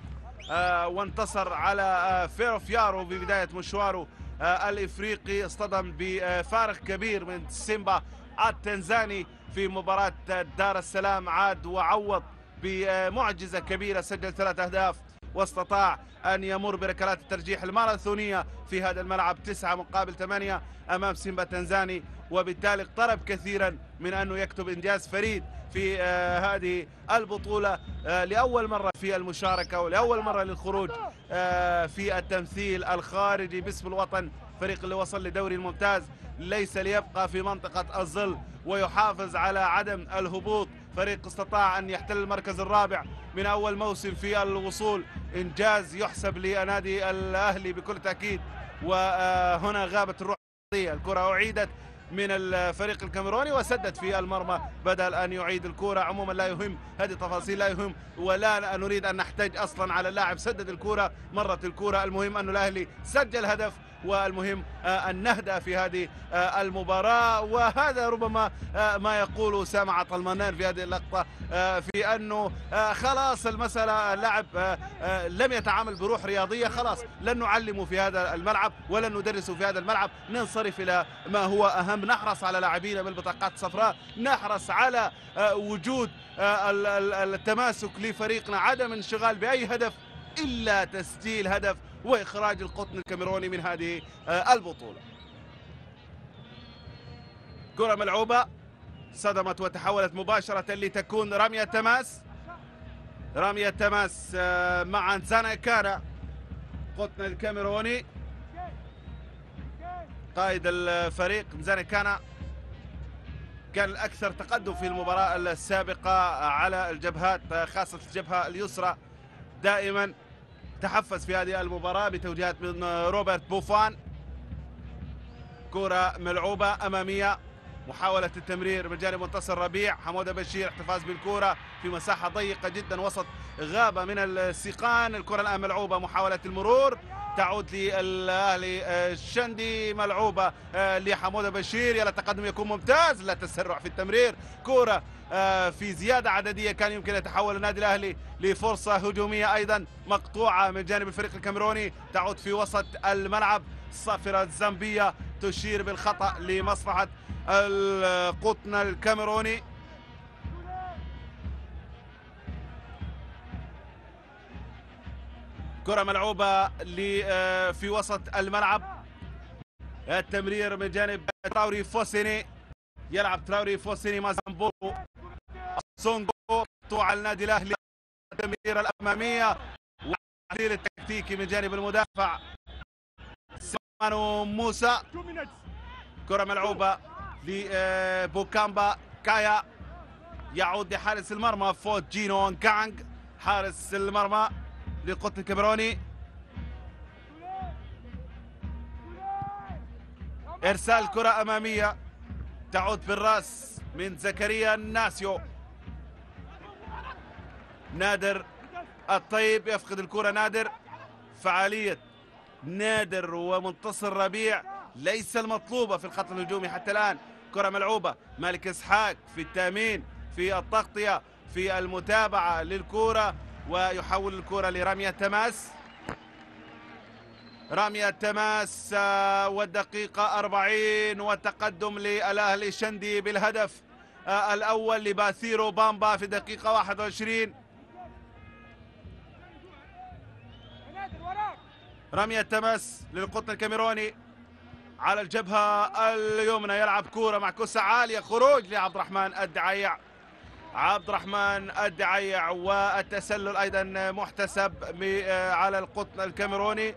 آه، وانتصر على فيروفيارو ببداية مشواره الإفريقي اصطدم بفارق كبير من سيمبا التنزاني في مباراة دار السلام عاد وعوض بمعجزة كبيرة سجل ثلاث أهداف واستطاع أن يمر بركلات الترجيح الماراثونية في هذا الملعب تسعة مقابل ثمانية أمام سيمبا تنزاني وبالتالي اقترب كثيرا من أنه يكتب إنجاز فريد في آه، هذه البطولة آه، لأول مرة في المشاركة ولأول مرة للخروج آه، في التمثيل الخارجي باسم الوطن الفريق اللي وصل لدوري الممتاز ليس ليبقى في منطقة الظل ويحافظ على عدم الهبوط فريق استطاع أن يحتل المركز الرابع من أول موسم في الوصول إنجاز يحسب لنادي الأهلي بكل تأكيد وهنا غابت الروح الكرة أعيدت من الفريق الكاميروني وسدت في المرمى بدل ان يعيد الكره عموما لا يهم هذه تفاصيل لا يهم ولا نريد ان نحتاج اصلا على اللاعب سدد الكره مرت الكره المهم أن الاهلي سجل هدف والمهم آه، أن نهدأ في هذه آه، المباراة وهذا ربما آه، ما يقول سامع طلمنان في هذه اللقطة في أنه خلاص المسألة اللاعب لم يتعامل بروح رياضية خلاص لن نعلمه في هذا الملعب ولن ندرسه في هذا الملعب ننصرف إلى ما هو أهم نحرص على لاعبينا بالبطاقات الصفراء نحرص على وجود التماسك لفريقنا عدم انشغال بأي هدف إلا تسجيل هدف وإخراج القطن الكاميروني من هذه آه، البطولة كرة ملعوبة صدمت وتحولت مباشرة لتكون رمية تماس رمية تماس آه، مع انسانا كارا قطن الكاميروني قائد الفريق مزانا كان كان الأكثر تقدم في المباراة السابقة على الجبهات آه، خاصة الجبهة اليسرى دائما تحفز في هذه المباراة بتوجيهات من روبرت بوفان كرة ملعوبة أمامية محاولة التمرير من جانب منتصر ربيع حمودة بشير احتفاظ بالكرة في مساحة ضيقة جدا وسط غابة من السيقان الكرة الآن ملعوبة محاولة المرور تعود للأهلي آه، الشندي ملعوبة آه، لحمودة بشير يلا التقدم يكون ممتاز لا تسرع في التمرير كرة آه، في زيادة عددية كان يمكن يتحول النادي الأهلي لفرصة هجومية أيضا مقطوعة من جانب الفريق الكاميروني تعود في وسط الملعب صافرة زامبيا تشير بالخطأ لمصلحة القطن الكاميروني كرة ملعوبة آه، في وسط الملعب التمرير من جانب تراوري فوسيني يلعب تراوري فوسيني مازامبو سونغو سونغو على النادي الاهلي التمريرة الامامية والتحليل التكتيكي من جانب المدافع سيمانو موسى كرة ملعوبة لبوكامبا كايا يعود لحارس المرمى فوت جينون كانغ حارس المرمى للقطن الكبروني ارسال كره اماميه تعود بالراس من زكريا ناسيو نادر الطيب يفقد الكره نادر فعاليه نادر ومنتصر ربيع ليس المطلوبة في الخط الهجومي حتى الآن كرة ملعوبة مالك إسحاق في التأمين في التغطية في المتابعة للكرة ويحول الكرة لرمية تماس رمية تماس آه، والدقيقة 40 وتقدم للأهلي شندي بالهدف آه، الأول لباثيرو بامبا في دقيقة 21 رمية تماس للقطن الكاميروني على الجبهة اليمنى يلعب كورة مع كوسة عالية خروج لعبد الرحمن الدعيع عبد الرحمن الدعيع والتسلل أيضا محتسب آه، على القطن الكاميروني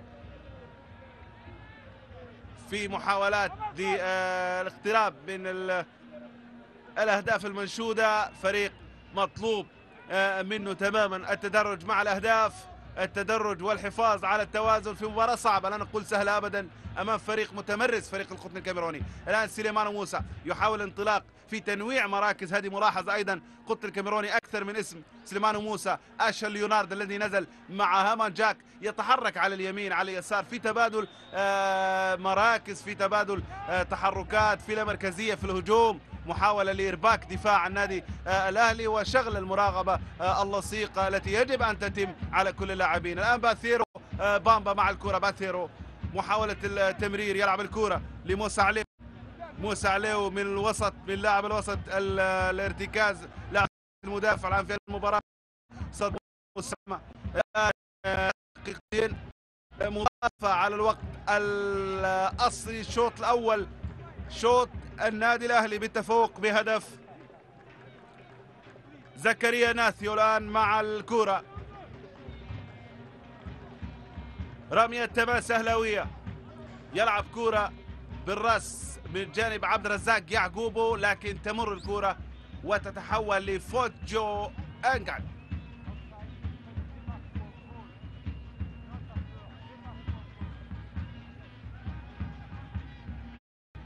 في محاولات للاقتراب من الأهداف المنشودة فريق مطلوب آه، منه تماما التدرج مع الأهداف التدرج والحفاظ على التوازن في مباراة صعبة لا نقول سهلة أبدا أمام فريق متمرس فريق القطن الكاميروني الآن سليمان موسى يحاول انطلاق في تنويع مراكز هذه ملاحظة أيضا قطن الكاميروني أكثر من اسم سليمان موسى أشل ليونارد الذي نزل مع هامان جاك يتحرك على اليمين على اليسار في تبادل آه، مراكز في تبادل آه، تحركات في لا مركزية في الهجوم محاولة لإرباك دفاع النادي آه، الأهلي وشغل المراقبة آه، اللصيقة آه، التي يجب أن تتم على كل اللاعبين الآن باثيرو بامبا مع الكرة باثيرو محاولة التمرير يلعب الكرة لموسى عليو موسى عليو من الوسط من لاعب الوسط الارتكاز لاعب المدافع الان في المباراة صد مسمى دقيقتين مضافة على الوقت الأصلي الشوط الأول شوط النادي الأهلي بالتفوق بهدف زكريا ناثيو الآن مع الكرة رمية تماس أهلاوية يلعب كرة بالرأس من جانب عبد الرزاق يعقوبه لكن تمر الكرة وتتحول لفوتجو انقعد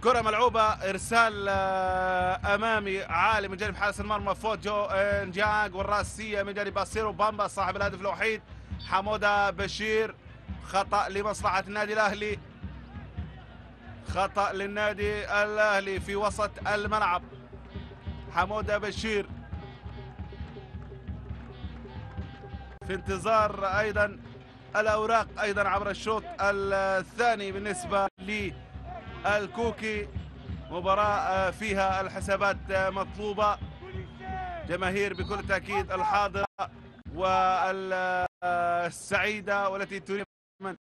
كرة ملعوبة ارسال آه، امامي عالي من جانب حارس المرمى فوت جو انجاج آه، والراسية من جانب باسيرو بامبا صاحب الهدف الوحيد حمودة بشير خطأ لمصلحة النادي الاهلي خطأ للنادي الاهلي في وسط الملعب حمودة بشير في انتظار ايضا الاوراق ايضا عبر الشوط الثاني بالنسبة لي الكوكي مباراة آه، فيها الحسابات آه، مطلوبة جماهير بكل تأكيد الحاضرة والسعيدة والتي تريد من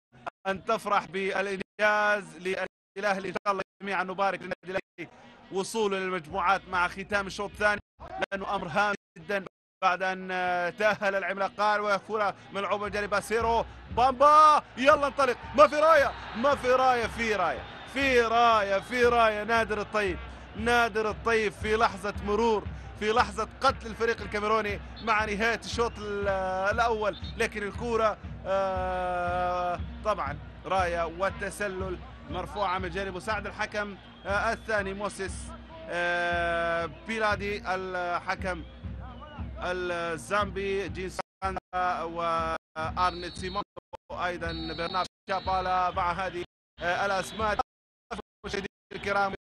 أن تفرح بالإنجاز للأهلي إن شاء الله جميعا نبارك للنادي الأهلي وصوله للمجموعات مع ختام الشوط الثاني لأنه أمر هام جدا بعد أن آه، تأهل العملاق قال ملعوبة جانب باسيرو بامبا يلا انطلق ما في راية ما في راية في راية في رايه في رايه نادر الطيب نادر الطيب في لحظه مرور في لحظة قتل الفريق الكاميروني مع نهاية الشوط الأول لكن الكورة آه، طبعا راية والتسلل مرفوعة من جانب مساعد الحكم آه، الثاني موسيس آه، بيلادي الحكم الزامبي جينس وارنيت سيمون ايضا برنارد شابالا مع هذه الاسماء الكرام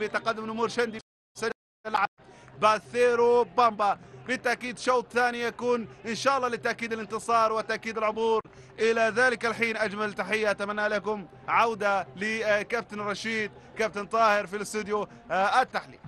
بتقدم نمور شندي باثيرو بامبا بالتاكيد شوط ثاني يكون ان شاء الله لتاكيد الانتصار وتاكيد العبور الى ذلك الحين اجمل تحيه اتمنى لكم عوده لكابتن رشيد كابتن طاهر في الاستوديو آه، التحليل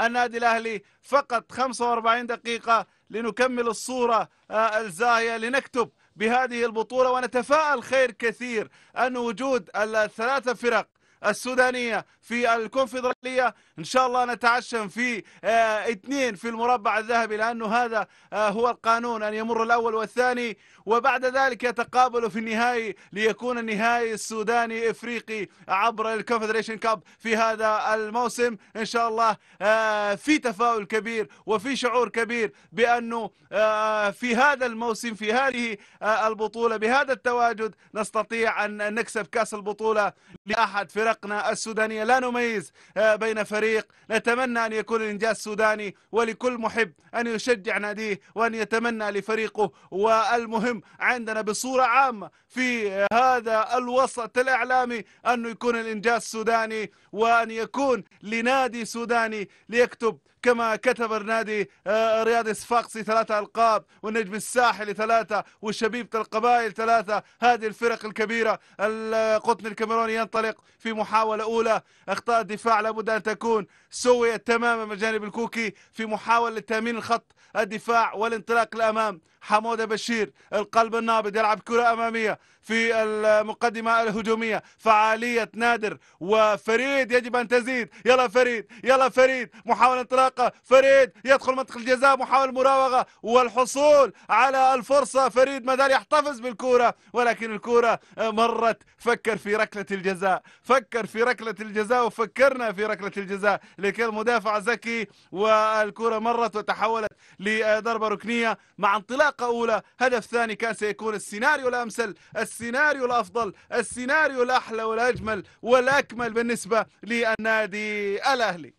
النادي الأهلي فقط 45 دقيقة لنكمل الصورة آه، الزاهية لنكتب بهذه البطولة ونتفاءل خير كثير أن وجود الثلاثة فرق السودانية في الكونفدرالية إن شاء الله نتعشم في آه، اثنين في المربع الذهبي لأنه هذا آه، هو القانون أن يمر الأول والثاني وبعد ذلك يتقابلوا في النهائي ليكون النهائي السوداني افريقي عبر الكونفدريشن كاب في هذا الموسم ان شاء الله آه، في تفاؤل كبير وفي شعور كبير بانه آه، في هذا الموسم في هذه آه، البطوله بهذا التواجد نستطيع ان نكسب كاس البطوله لاحد فرقنا السودانيه لا نميز بين فريق نتمنى ان يكون الانجاز سوداني ولكل محب ان يشجع ناديه وان يتمنى لفريقه والمهم المهم عندنا بصورة عامة في هذا الوسط الإعلامي أنه يكون الإنجاز سوداني وأن يكون لنادي سوداني ليكتب كما كتب النادي آه، رياضي صفاقسي ثلاثة ألقاب والنجم الساحلي ثلاثة والشبيبة القبائل ثلاثة هذه الفرق الكبيرة القطن الكاميروني ينطلق في محاولة أولى أخطاء الدفاع لابد أن تكون سويت تماما من جانب الكوكي في محاولة لتأمين الخط الدفاع والانطلاق للأمام حمودة بشير القلب النابض يلعب كرة أمامية في المقدمة الهجومية فعالية نادر وفريد يجب أن تزيد يلا فريد يلا فريد محاولة انطلاقة فريد يدخل منطقة الجزاء محاولة مراوغة والحصول على الفرصة فريد ما زال يحتفظ بالكورة ولكن الكورة مرت فكر في ركلة الجزاء فكر في ركلة الجزاء وفكرنا في ركلة الجزاء لكي مدافع ذكي والكرة مرت وتحولت لضربة ركنية مع انطلاقة أولى هدف ثاني كان سيكون السيناريو الأمثل السيناريو الأفضل السيناريو الأحلى والأجمل والأكمل بالنسبة للنادي الأهلي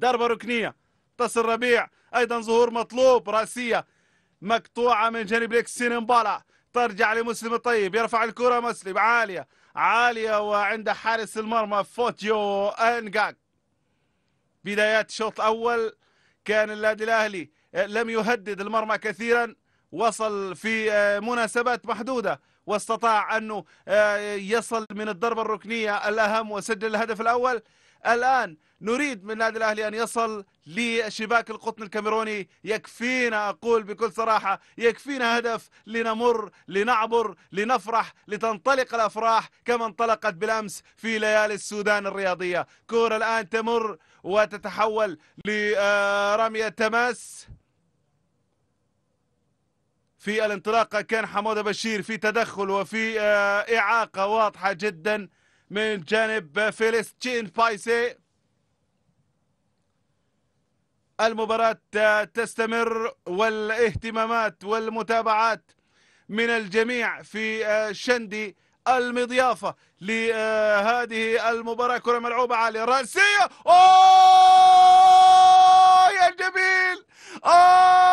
ضربة ركنية تصل ربيع أيضا ظهور مطلوب رأسية مقطوعة من جانب ليكسين امبالا ترجع لمسلم الطيب يرفع الكرة مسلم عالية عالية وعند حارس المرمى فوتيو أنجاك بدايات الشوط الأول كان النادي الأهلي لم يهدد المرمى كثيرا وصل في آه، مناسبات محدودة واستطاع أنه آه، يصل من الضربة الركنية الأهم وسجل الهدف الأول الآن نريد من النادي الأهلي أن يصل لشباك القطن الكاميروني يكفينا أقول بكل صراحة يكفينا هدف لنمر لنعبر لنفرح لتنطلق الأفراح كما انطلقت بالأمس في ليالي السودان الرياضية كورة الآن تمر وتتحول لرمية تماس في الانطلاقة كان حمودة بشير في تدخل وفي آه، إعاقة واضحة جدا من جانب فلسطين بايسي المباراة آه، تستمر والاهتمامات والمتابعات من الجميع في آه، شندي المضيافة لهذه المباراة كرة ملعوبة عالية رأسية أوه يا جميل أوه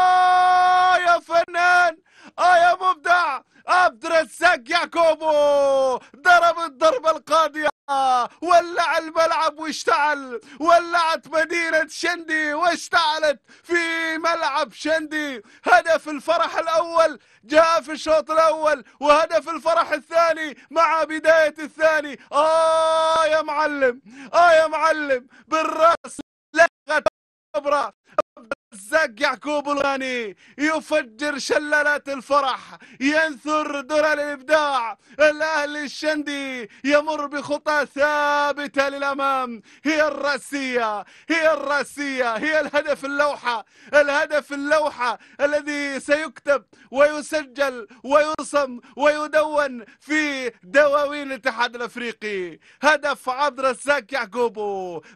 كرة يا كوبو ضرب الضربة القاضية ولع الملعب واشتعل ولعت مدينة شندي واشتعلت في ملعب شندي هدف الفرح الأول جاء في الشوط الأول وهدف الفرح الثاني مع بداية الثاني آه يا معلم آه يا معلم بالرأس لغت الزق يعقوب الغني يفجر شلالات الفرح ينثر درى الابداع الاهلي الشندي يمر بخطى ثابته للامام هي الراسيه هي الراسيه هي الهدف اللوحه الهدف اللوحه الذي سيكتب ويسجل ويرسم ويدون في دواوين الاتحاد الافريقي هدف عبد الرزاق يعقوب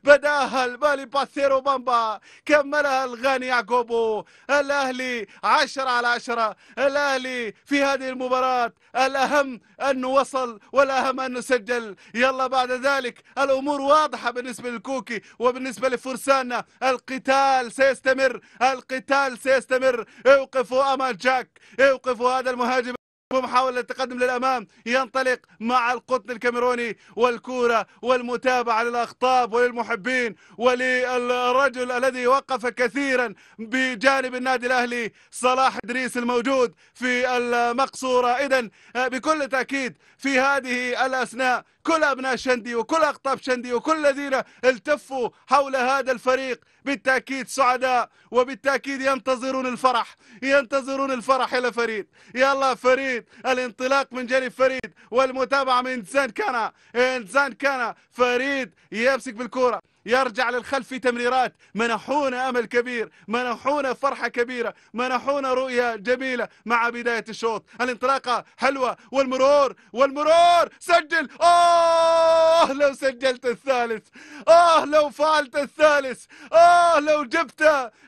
بداها البالي باثيرو بامبا كملها الغاني يعقوب يعقوبو الأهلي عشرة على عشرة الأهلي في هذه المباراة الأهم أنه وصل والأهم أنه سجل يلا بعد ذلك الأمور واضحة بالنسبة للكوكي وبالنسبة لفرسانة القتال سيستمر القتال سيستمر اوقفوا امال جاك اوقفوا هذا المهاجم ومحاولة التقدم للأمام ينطلق مع القطن الكاميروني والكورة والمتابعة للأخطاب وللمحبين وللرجل الذي وقف كثيرا بجانب النادي الأهلي صلاح إدريس الموجود في المقصورة إذا آه، بكل تأكيد في هذه الأثناء كل أبناء شندي وكل أقطاب شندي وكل الذين التفوا حول هذا الفريق بالتأكيد سعداء وبالتأكيد ينتظرون الفرح ينتظرون الفرح إلى فريد يا الله فريد الانطلاق من جانب فريد والمتابعة من إنسان كان إنسان كان فريد يمسك بالكرة يرجع للخلف في تمريرات منحونا أمل كبير منحونا فرحة كبيرة منحونا رؤية جميلة مع بداية الشوط الانطلاقة حلوة والمرور والمرور سجل آه لو سجلت الثالث آه لو فعلت الثالث آه لو جبت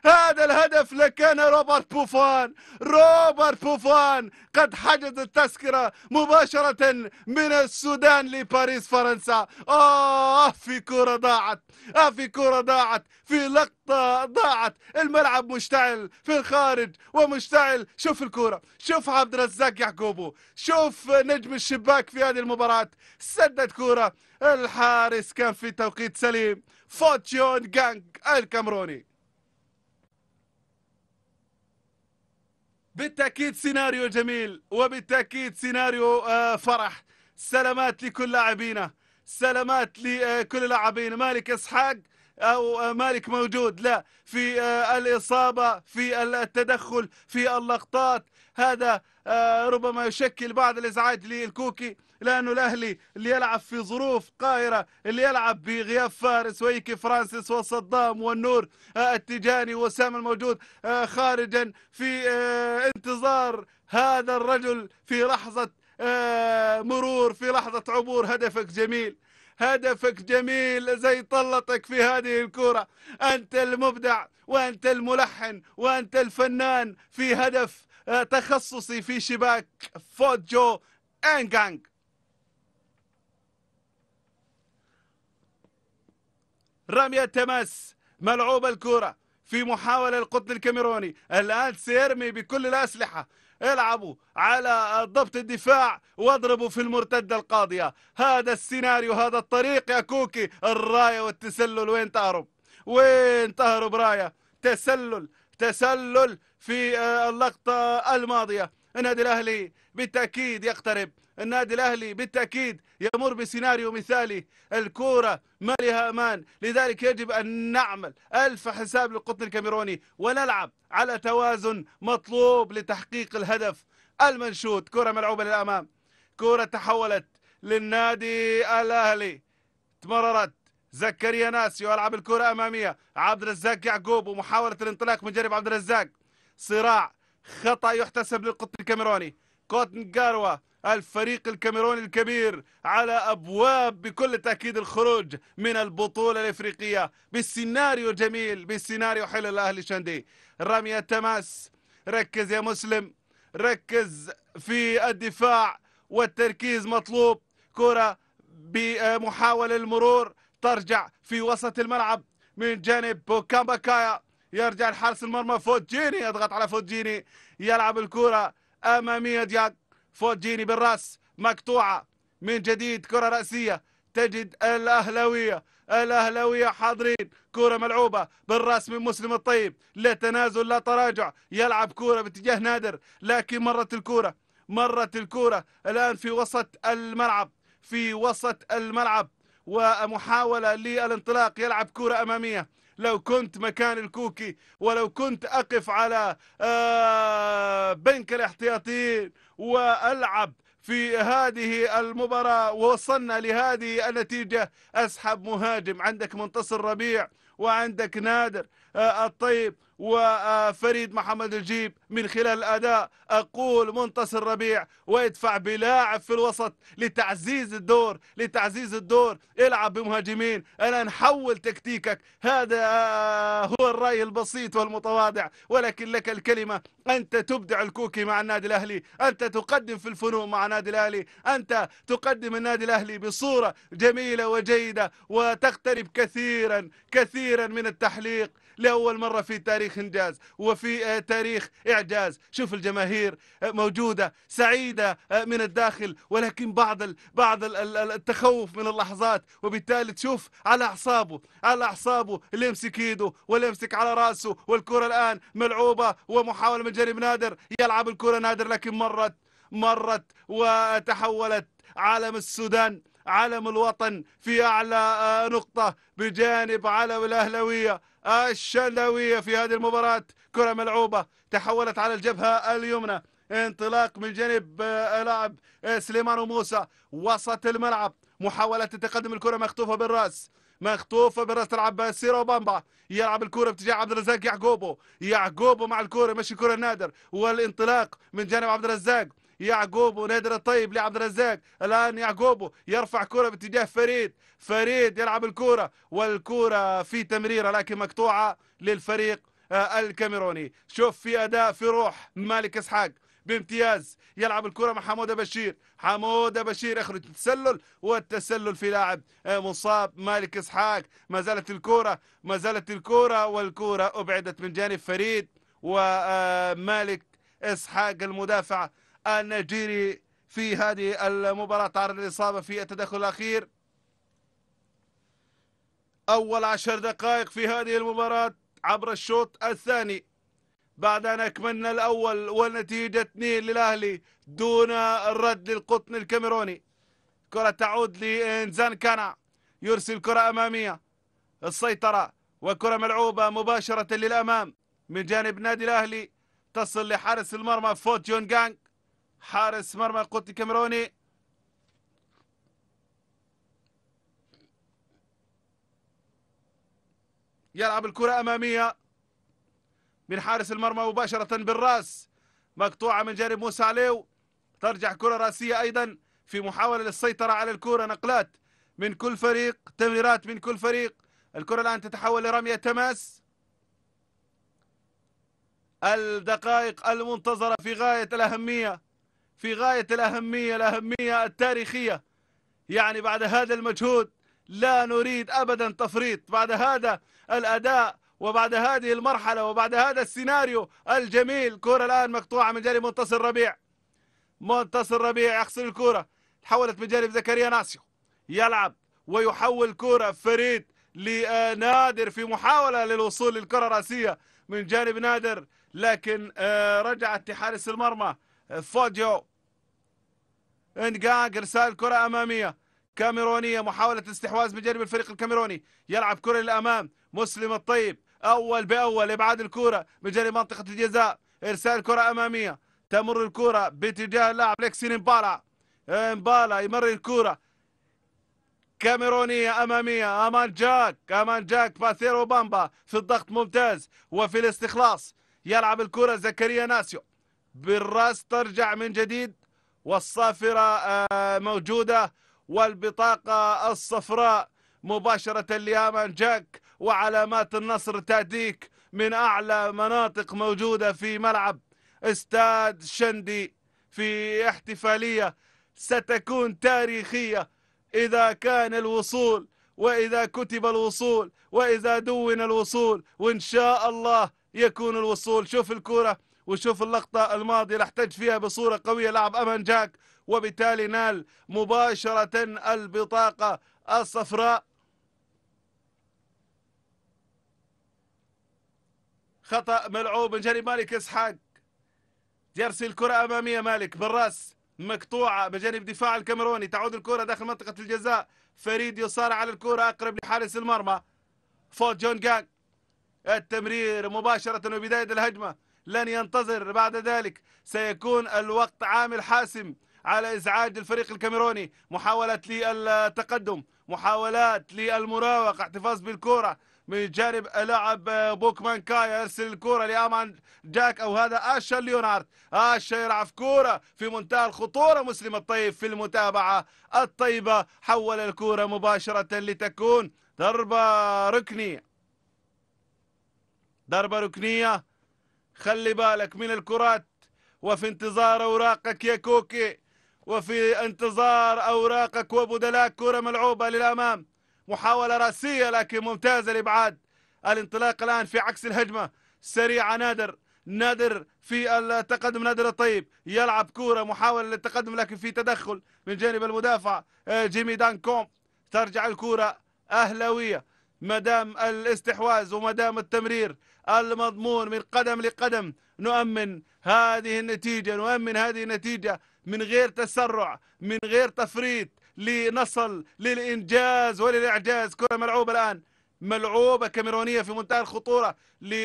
هذا الهدف لكان روبرت بوفان روبرت بوفان قد حجز التذكرة مباشرة من السودان لباريس فرنسا آه في كرة ضاعت آه في كرة ضاعت في لقطة ضاعت الملعب مشتعل في الخارج ومشتعل شوف الكرة شوف عبد الرزاق يعقوبو شوف نجم الشباك في هذه المباراة سدد كرة الحارس كان في توقيت سليم فوتشيون جانج الكامروني بالتأكيد سيناريو جميل وبالتأكيد سيناريو آه، فرح سلامات لكل لاعبينا سلامات لكل اللاعبين مالك إسحاق أو مالك موجود لا في الإصابة في التدخل في اللقطات هذا آه، ربما يشكل بعض الإزعاج للكوكي لأنه الأهلي اللي يلعب في ظروف قاهرة اللي يلعب بغياب فارس ويكي فرانسيس وصدام والنور آه، التجاني وسام الموجود آه، خارجا في انتظار هذا الرجل في لحظة آه، مرور في لحظة عبور هدفك جميل هدفك جميل زي طلتك في هذه الكرة أنت المبدع وأنت الملحن وأنت الفنان في هدف آه، تخصصي في شباك فوجو أنغانغ رمية تماس ملعوب الكرة في محاولة القطن الكاميروني الآن سيرمي بكل الأسلحة العبوا على ضبط الدفاع واضربوا في المرتدة القاضية هذا السيناريو هذا الطريق يا كوكي الراية والتسلل وين تهرب وين تهرب راية تسلل تسلل في آه، اللقطة الماضية النادي الأهلي بالتأكيد يقترب النادي الأهلي بالتأكيد يمر بسيناريو مثالي الكورة ما لها أمان لذلك يجب أن نعمل ألف حساب للقطن الكاميروني ونلعب على توازن مطلوب لتحقيق الهدف المنشود كرة ملعوبة للأمام كرة تحولت للنادي الأهلي تمررت زكريا ناسيو يلعب الكرة أمامية عبد الرزاق يعقوب ومحاولة الانطلاق من جانب عبد الرزاق صراع خطأ يحتسب للقطن الكاميروني كوتن جاروا الفريق الكاميروني الكبير على أبواب بكل تأكيد الخروج من البطولة الإفريقية بالسيناريو جميل بالسيناريو حلو الأهلي شندي رمية تماس ركز يا مسلم ركز في الدفاع والتركيز مطلوب كرة بمحاولة المرور ترجع في وسط الملعب من جانب بوكامباكايا يرجع لحارس المرمى فوجيني يضغط على فوجيني يلعب الكرة أمامية دياك فوجيني بالراس مقطوعة من جديد كرة رأسية تجد الأهلاوية الأهلاوية حاضرين كرة ملعوبة بالرأس من مسلم الطيب لا تنازل لا تراجع يلعب كرة باتجاه نادر لكن مرت الكرة مرت الكرة الآن في وسط الملعب في وسط الملعب ومحاولة للانطلاق يلعب كرة أمامية لو كنت مكان الكوكي ولو كنت أقف على آه، بنك الاحتياطيين والعب في هذه المباراة ووصلنا لهذه النتيجة أسحب مهاجم عندك منتصر ربيع وعندك نادر آه، الطيب وفريد محمد الجيب من خلال الأداء أقول منتصر ربيع ويدفع بلاعب في الوسط لتعزيز الدور لتعزيز الدور العب بمهاجمين أنا نحول تكتيكك هذا هو الرأي البسيط والمتواضع ولكن لك الكلمة أنت تبدع الكوكي مع النادي الأهلي أنت تقدم في الفنون مع النادي الأهلي أنت تقدم النادي الأهلي بصورة جميلة وجيدة وتقترب كثيرا كثيرا من التحليق لأول مرة في تاريخ إنجاز وفي آه، تاريخ إعجاز شوف الجماهير آه، موجودة سعيدة آه، من الداخل ولكن بعض بعض التخوف من اللحظات وبالتالي تشوف على أعصابه على أعصابه اللي يمسك إيده واللي يمسك على رأسه والكرة الآن ملعوبة ومحاولة من جريم نادر يلعب الكرة نادر لكن مرت مرت وتحولت علم السودان علم الوطن في أعلى نقطة بجانب علم الأهلوية الشلوية في هذه المباراة كرة ملعوبة تحولت على الجبهة اليمنى انطلاق من جانب آه، لاعب آه، سليمان وموسى وسط الملعب محاولة تقدم الكرة مخطوفة بالرأس مخطوفه بالرأس تلعب سيرو بامبا يلعب الكره باتجاه عبد الرزاق يعقوبو يعقوبو مع الكره مشي كره نادر والانطلاق من جانب عبد الرزاق يعقوب ونادر الطيب لعبد الرزاق الآن يعقوب يرفع كرة باتجاه فريد فريد يلعب الكرة والكرة في تمريرة لكن مقطوعة للفريق آه، الكاميروني شوف في أداء في روح مالك إسحاق بامتياز يلعب الكرة مع حمودة بشير حمودة بشير يخرج التسلل والتسلل في لاعب آه، مصاب مالك إسحاق ما زالت الكرة ما زالت الكرة والكرة أبعدت من جانب فريد ومالك آه، إسحاق المدافع النيجيري في هذه المباراة تعرض الإصابة في التدخل الأخير أول عشر دقائق في هذه المباراة عبر الشوط الثاني بعد أن أكملنا الأول والنتيجة 2 للأهلي دون رد للقطن الكاميروني كرة تعود لإنزان كانا يرسل كرة أمامية السيطرة وكرة ملعوبة مباشرة للأمام من جانب نادي الأهلي تصل لحارس المرمى فوت يونغانغ حارس مرمى قطي الكاميروني يلعب الكرة أمامية من حارس المرمى مباشرة بالراس مقطوعة من جانب موسى عليو ترجع كرة راسية أيضا في محاولة للسيطرة على الكرة نقلات من كل فريق تمريرات من كل فريق الكرة الآن تتحول لرمية تماس الدقائق المنتظرة في غاية الأهمية في غاية الأهمية الأهمية التاريخية يعني بعد هذا المجهود لا نريد أبدا تفريط بعد هذا الأداء وبعد هذه المرحلة وبعد هذا السيناريو الجميل كرة الآن مقطوعة من جانب منتصر ربيع منتصر ربيع يخسر الكرة تحولت من جانب زكريا ناسيو يلعب ويحول كرة فريد لنادر في محاولة للوصول للكرة الرأسية من جانب نادر لكن آه، رجعت لحارس المرمى فوديو انقاق ارسال كرة امامية كاميرونية محاولة استحواذ بجانب الفريق الكاميروني يلعب كرة للامام مسلم الطيب اول باول ابعاد الكرة بجانب منطقة الجزاء ارسال كرة امامية تمر الكرة باتجاه اللاعب لكسين امبالا امبالا يمر الكرة كاميرونية أمامية أمان جاك أمان جاك باثيرو بامبا في الضغط ممتاز وفي الاستخلاص يلعب الكرة زكريا ناسيو بالراس ترجع من جديد والصافرة آه، موجودة والبطاقة الصفراء مباشرة ليامان جاك وعلامات النصر تأتيك من أعلى مناطق موجودة في ملعب استاد شندي في احتفالية ستكون تاريخية إذا كان الوصول وإذا كتب الوصول وإذا دون الوصول وإن شاء الله يكون الوصول شوف الكرة وشوف اللقطة الماضية اللي احتج فيها بصورة قوية لاعب أمان جاك وبالتالي نال مباشرة البطاقة الصفراء خطأ ملعوب من جانب مالك إسحاق يرسل الكرة أمامية مالك بالرأس مقطوعة بجانب دفاع الكاميروني تعود الكرة داخل منطقة الجزاء فريد يصارع على الكرة أقرب لحارس المرمى فوت جون جاك التمرير مباشرة وبداية الهجمة لن ينتظر بعد ذلك سيكون الوقت عامل حاسم على إزعاج الفريق الكاميروني محاولة للتقدم محاولات للمراوغة احتفاظ بالكرة من جانب لاعب بوك مانكايا يرسل الكرة لأمان جاك أو هذا آشا ليونارد آشا يلعب كوره في منتهى الخطورة مسلم الطيب في المتابعة الطيبة حول الكرة مباشرة لتكون ضربة ركنية ضربة ركنية خلي بالك من الكرات وفي انتظار أوراقك يا كوكي وفي انتظار أوراقك وبدلاء كرة ملعوبة للأمام محاولة رأسية لكن ممتازة الإبعاد الانطلاق الآن في عكس الهجمة سريعة نادر نادر في التقدم نادر الطيب يلعب كورة محاولة للتقدم لكن في تدخل من جانب المدافع آه، جيمي دانكوم ترجع الكورة أهلاوية مدام الاستحواذ ومدام التمرير المضمون من قدم لقدم نؤمن هذه النتيجة نؤمن هذه النتيجة من غير تسرع من غير تفريط لنصل للإنجاز وللإعجاز كرة ملعوبة الآن ملعوبة كاميرونية في منتهى الخطورة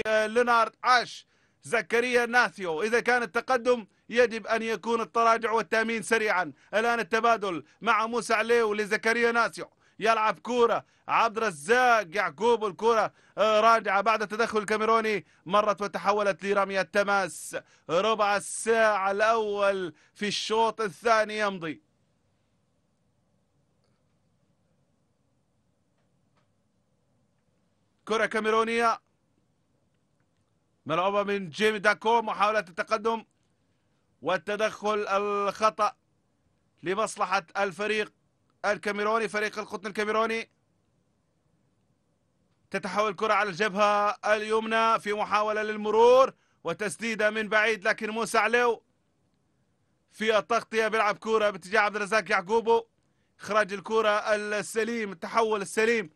لينارد عاش زكريا ناثيو إذا كان التقدم يجب أن يكون التراجع والتأمين سريعا الآن التبادل مع موسى عليو لزكريا ناثيو يلعب كورة عبد الرزاق يعقوب الكرة آه، راجعة بعد التدخل الكاميروني مرت وتحولت لرمية تماس ربع الساعة الأول في الشوط الثاني يمضي كرة كاميرونية ملعوبة من جيمي داكو محاولة التقدم والتدخل الخطأ لمصلحة الفريق الكاميروني فريق القطن الكاميروني تتحول الكرة على الجبهة اليمنى في محاولة للمرور وتسديدة من بعيد لكن موسى علو في التغطية بيلعب كرة باتجاه عبد الرزاق يعقوبو إخراج الكرة السليم التحول السليم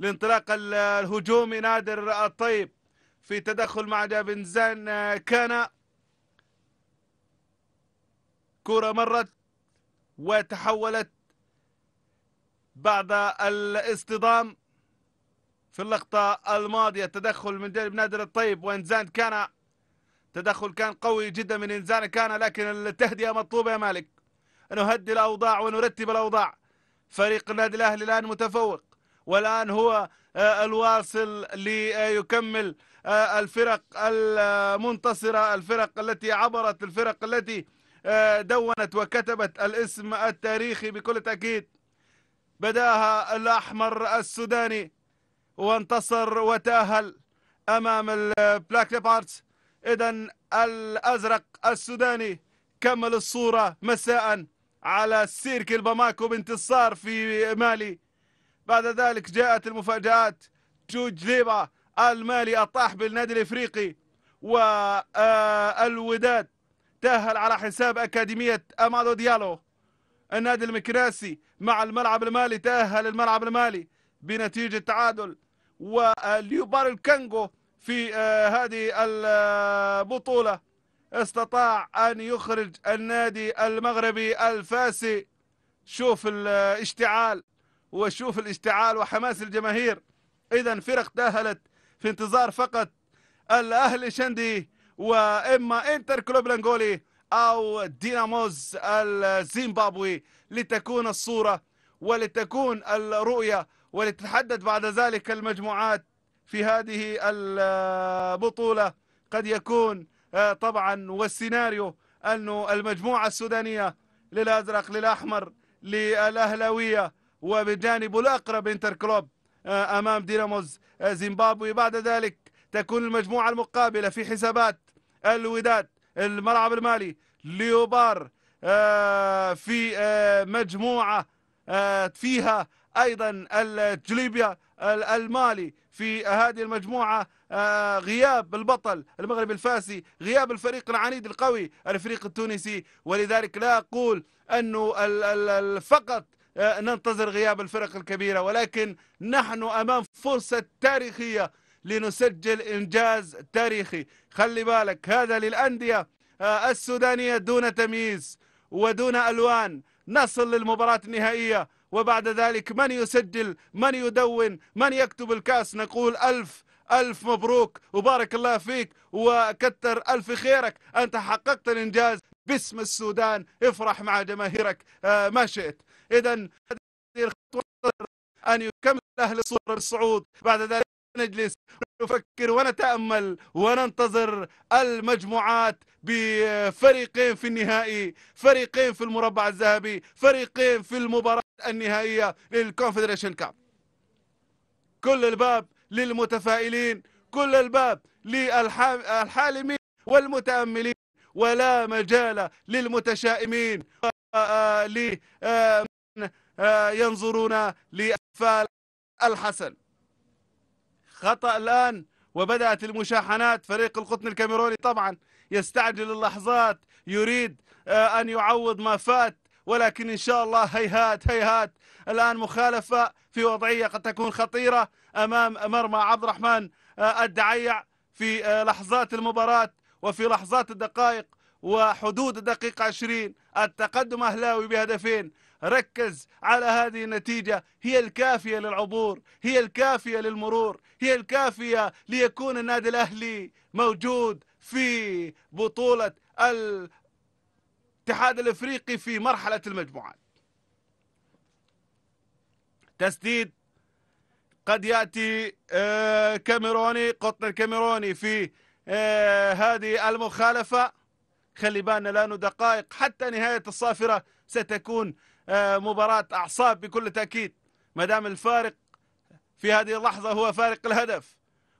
الانطلاق الهجومي نادر الطيب في تدخل مع بن زان آه، كان كرة مرت وتحولت بعد الاصطدام في اللقطة الماضية تدخل من جانب نادر الطيب وانزان كان تدخل كان قوي جدا من انزان كان لكن التهدئة مطلوبة يا مالك نهدي الأوضاع ونرتب الأوضاع فريق النادي الأهلي الآن متفوق والآن هو آه، الواصل ليكمل آه، الفرق المنتصرة الفرق التي عبرت الفرق التي آه، دونت وكتبت الاسم التاريخي بكل تأكيد بداها الأحمر السوداني وانتصر وتاهل أمام البلاك ليبارتس إذا الأزرق السوداني كمل الصورة مساء على السيرك الباماكو بانتصار في مالي بعد ذلك جاءت المفاجآت جوج ليبا المالي الطاح بالنادي الإفريقي والوداد آه، تأهل على حساب أكاديمية أمادو ديالو النادي المكراسي مع الملعب المالي تأهل الملعب المالي بنتيجة تعادل واليوبار الكنغو في آه، هذه البطولة استطاع أن يخرج النادي المغربي الفاسي شوف الاشتعال وشوف الاشتعال وحماس الجماهير إذا فرق تأهلت في انتظار فقط الأهلي شندي وإما إنتر كلوب الأنغولي أو ديناموز الزيمبابوي لتكون الصورة ولتكون الرؤية ولتتحدد بعد ذلك المجموعات في هذه البطولة قد يكون آه، طبعا والسيناريو أنه المجموعة السودانية للأزرق للأحمر للأهلاوية وبجانب الأقرب انتر كلوب آه، أمام ديناموز زيمبابوي بعد ذلك تكون المجموعة المقابلة في حسابات الوداد الملعب المالي ليوبار آه، في آه، مجموعة آه، فيها أيضا الجليبيا المالي في هذه المجموعة غياب البطل المغربي الفاسي غياب الفريق العنيد القوي الفريق التونسي ولذلك لا أقول أنه فقط ننتظر غياب الفرق الكبيرة ولكن نحن أمام فرصة تاريخية لنسجل إنجاز تاريخي خلي بالك هذا للأندية آه، السودانية دون تمييز ودون ألوان نصل للمباراة النهائية وبعد ذلك من يسجل من يدون من يكتب الكاس نقول ألف ألف مبروك وبارك الله فيك وكتر ألف خيرك أنت حققت الإنجاز باسم السودان افرح مع جماهيرك آه، ما شئت إذا هذه الخطوة أن يكمل أهل الصورة بعد ذلك نجلس نفكر ونتأمل وننتظر المجموعات بفريقين في النهائي فريقين في المربع الذهبي فريقين في المباراة النهائية للكونفدريشن كاب كل الباب للمتفائلين كل الباب للحالمين والمتأملين ولا مجال للمتشائمين ولمن آه، آه، ينظرون لأفال الحسن خطأ الآن وبدأت المشاحنات فريق القطن الكاميروني طبعا يستعجل اللحظات يريد آه، أن يعوض ما فات ولكن إن شاء الله هيهات هيهات الآن مخالفة في وضعية قد تكون خطيرة أمام مرمى عبد الرحمن آه، الدعيع في آه، لحظات المباراة وفي لحظات الدقائق وحدود الدقيقة 20 التقدم أهلاوي بهدفين ركز على هذه النتيجة هي الكافية للعبور هي الكافية للمرور هي الكافية ليكون النادي الأهلي موجود في بطولة الاتحاد الافريقي في مرحلة المجموعات تسديد قد يأتي آه، كاميروني قطن الكاميروني في آه، هذه المخالفة خلي بالنا لأنه دقائق حتى نهاية الصافرة ستكون آه، مباراة أعصاب بكل تأكيد ما دام الفارق في هذه اللحظة هو فارق الهدف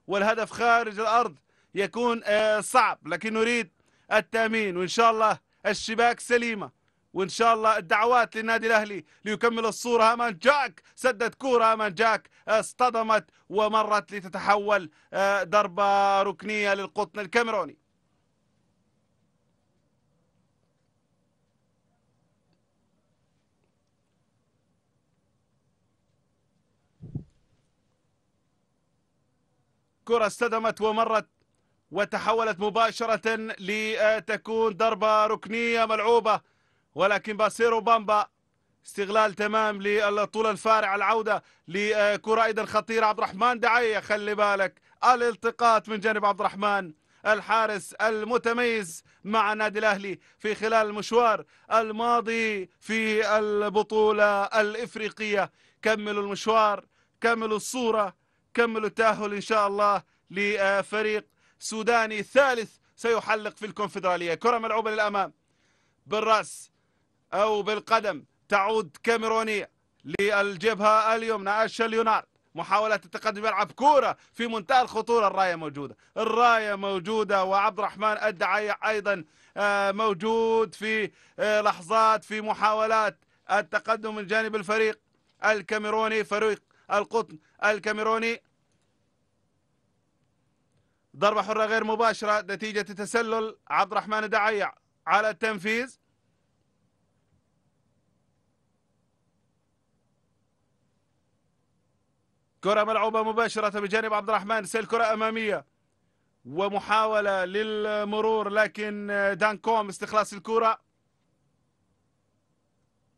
والهدف خارج الأرض يكون آه، صعب لكن نريد التأمين وإن شاء الله الشباك سليمة وإن شاء الله الدعوات للنادي الأهلي ليكمل الصورة أمان جاك سدد كورة أمان جاك اصطدمت ومرت لتتحول آه، ضربة ركنية للقطن الكاميروني كرة استدمت ومرت وتحولت مباشرة لتكون ضربة ركنية ملعوبة ولكن باسيرو بامبا استغلال تمام للطول الفارع العودة لكرة أيضا خطيرة عبد الرحمن دعية خلي بالك الالتقاط من جانب عبد الرحمن الحارس المتميز مع نادي الأهلي في خلال المشوار الماضي في البطولة الإفريقية كملوا المشوار كملوا الصورة كملوا التأهل إن شاء الله لفريق سوداني ثالث سيحلق في الكونفدرالية كرة ملعوبة للأمام بالرأس أو بالقدم تعود كاميرونية للجبهة اليمنى الشليونار محاولة التقدم يلعب كورة في منتهى الخطورة الراية موجودة الراية موجودة وعبد الرحمن الدعيع أيضا آه، موجود في آه، لحظات في محاولات التقدم من جانب الفريق الكاميروني فريق القطن الكاميروني ضربة حرة غير مباشرة نتيجة تسلل عبد الرحمن دعيع على التنفيذ كرة ملعوبة مباشرة بجانب عبد الرحمن سيل كرة أمامية ومحاولة للمرور لكن دانكوم استخلاص الكرة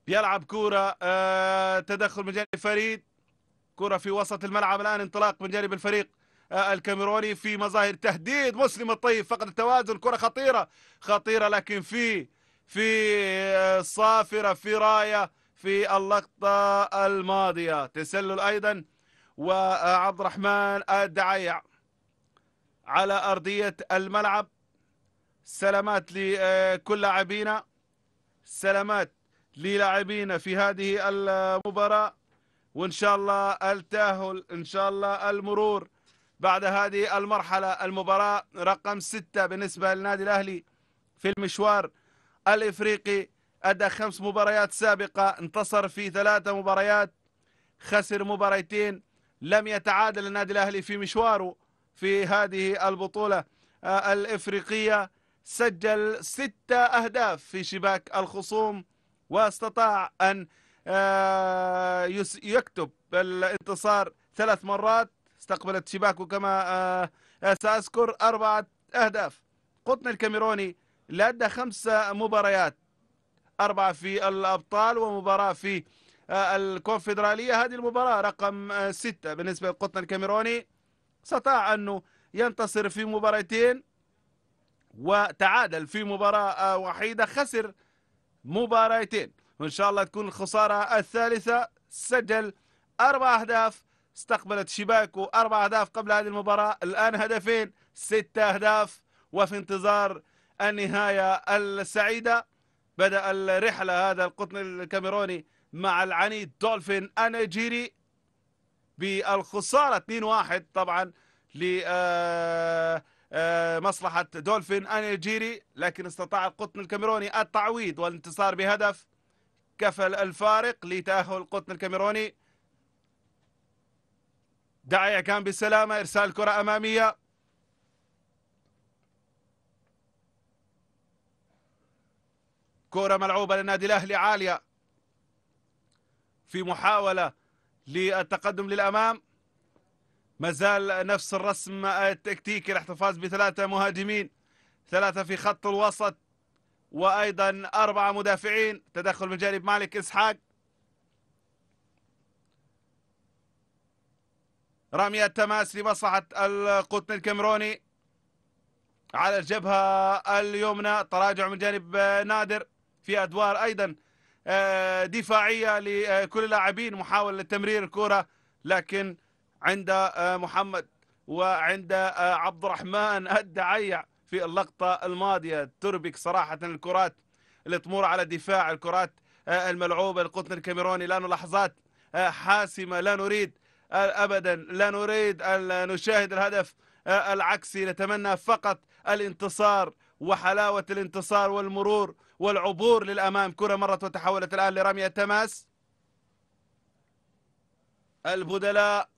يلعب كرة آه، تدخل من جانب فريد كرة في وسط الملعب الآن انطلاق من جانب الفريق آه، الكاميروني في مظاهر تهديد مسلم الطيب فقد التوازن كرة خطيرة خطيرة لكن في في آه، صافرة في راية في اللقطة الماضية تسلل أيضا وعبد الرحمن الدعيع على أرضية الملعب سلامات لكل آه، لاعبينا سلامات للاعبينا في هذه المباراة وإن شاء الله التأهل إن شاء الله المرور بعد هذه المرحلة المباراة رقم ستة بالنسبة للنادي الأهلي في المشوار الإفريقي أدى خمس مباريات سابقة انتصر في ثلاثة مباريات خسر مباريتين لم يتعادل النادي الأهلي في مشواره في هذه البطولة آه، الإفريقية سجل ستة أهداف في شباك الخصوم واستطاع أن آه، يكتب الانتصار ثلاث مرات استقبلت شباكو كما آه، آه، سأذكر أربعة أهداف قطن الكاميروني لدى خمس مباريات أربعة في الأبطال ومباراة في الكونفدرالية هذه المباراة رقم ستة بالنسبة للقطن الكاميروني استطاع أنه ينتصر في مباراتين وتعادل في مباراة وحيدة خسر مباراتين وإن شاء الله تكون الخسارة الثالثة سجل أربع أهداف استقبلت شباكو أربع أهداف قبل هذه المباراة الآن هدفين ستة أهداف وفي انتظار النهاية السعيدة بدأ الرحلة هذا القطن الكاميروني مع العنيد دولفين انجيري بالخسارة 2-1 طبعا لمصلحة آه، آه، دولفين انجيري لكن استطاع القطن الكاميروني التعويض والانتصار بهدف كفل الفارق لتاهل القطن الكاميروني دعي كان بالسلامة إرسال كرة أمامية كرة ملعوبة للنادي الأهلي عالية في محاولة للتقدم للأمام مازال نفس الرسم التكتيكي الاحتفاظ بثلاثة مهاجمين ثلاثة في خط الوسط وأيضا أربعة مدافعين تدخل من جانب مالك إسحاق رمية تماس لمصلحة القطن الكاميروني على الجبهة اليمنى تراجع من جانب نادر في أدوار أيضا آه، دفاعية لكل اللاعبين محاولة لتمرير الكرة لكن عند آه، محمد وعند آه، عبد الرحمن الدعيع في اللقطة الماضية تربك صراحة الكرات اللي تمر على دفاع الكرات آه، الملعوبة القطن الكاميروني لأنه لحظات آه، حاسمة لا نريد آه، أبدا لا نريد أن نشاهد الهدف العكسي نتمنى فقط الانتصار وحلاوة الانتصار والمرور والعبور للأمام كرة مرت وتحولت الآن لرمية تماس البدلاء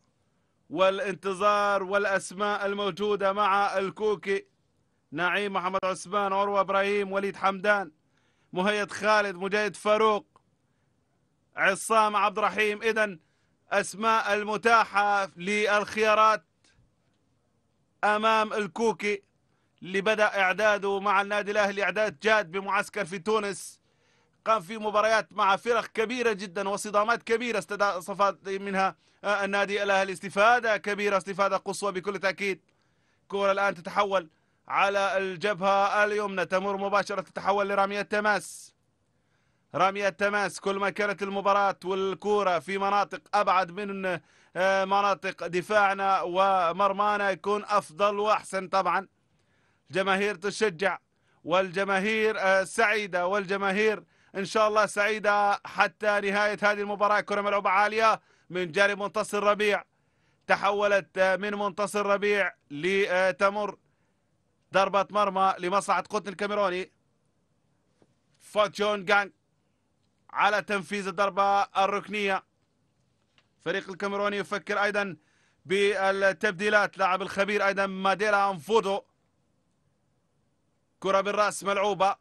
والانتظار والأسماء الموجودة مع الكوكي نعيم محمد عثمان عروة إبراهيم وليد حمدان مهيد خالد مجاهد فاروق عصام عبد الرحيم إذا أسماء المتاحة للخيارات أمام الكوكي اللي بدأ إعداده مع النادي الأهلي إعداد جاد بمعسكر في تونس قام في مباريات مع فرق كبيرة جدا وصدامات كبيرة استفاد منها آه، النادي الأهلي استفادة كبيرة استفادة قصوى بكل تأكيد كرة الآن تتحول على الجبهة اليمنى تمر مباشرة تتحول لرامية تماس رامية تماس كل ما كانت المباراة والكورة في مناطق أبعد من آه، مناطق دفاعنا ومرمانا يكون أفضل وأحسن طبعا الجماهير تشجع والجماهير آه، سعيدة والجماهير إن شاء الله سعيدة حتى نهاية هذه المباراة كرة ملعوبة عالية من جانب منتصر ربيع تحولت آه، من منتصر ربيع لتمر ضربة مرمى لمصلحة قطن الكاميروني فوتشون جانج على تنفيذ الضربة الركنية فريق الكاميروني يفكر أيضا بالتبديلات لاعب الخبير أيضا ماديرا أنفودو كرة بالرأس ملعوبة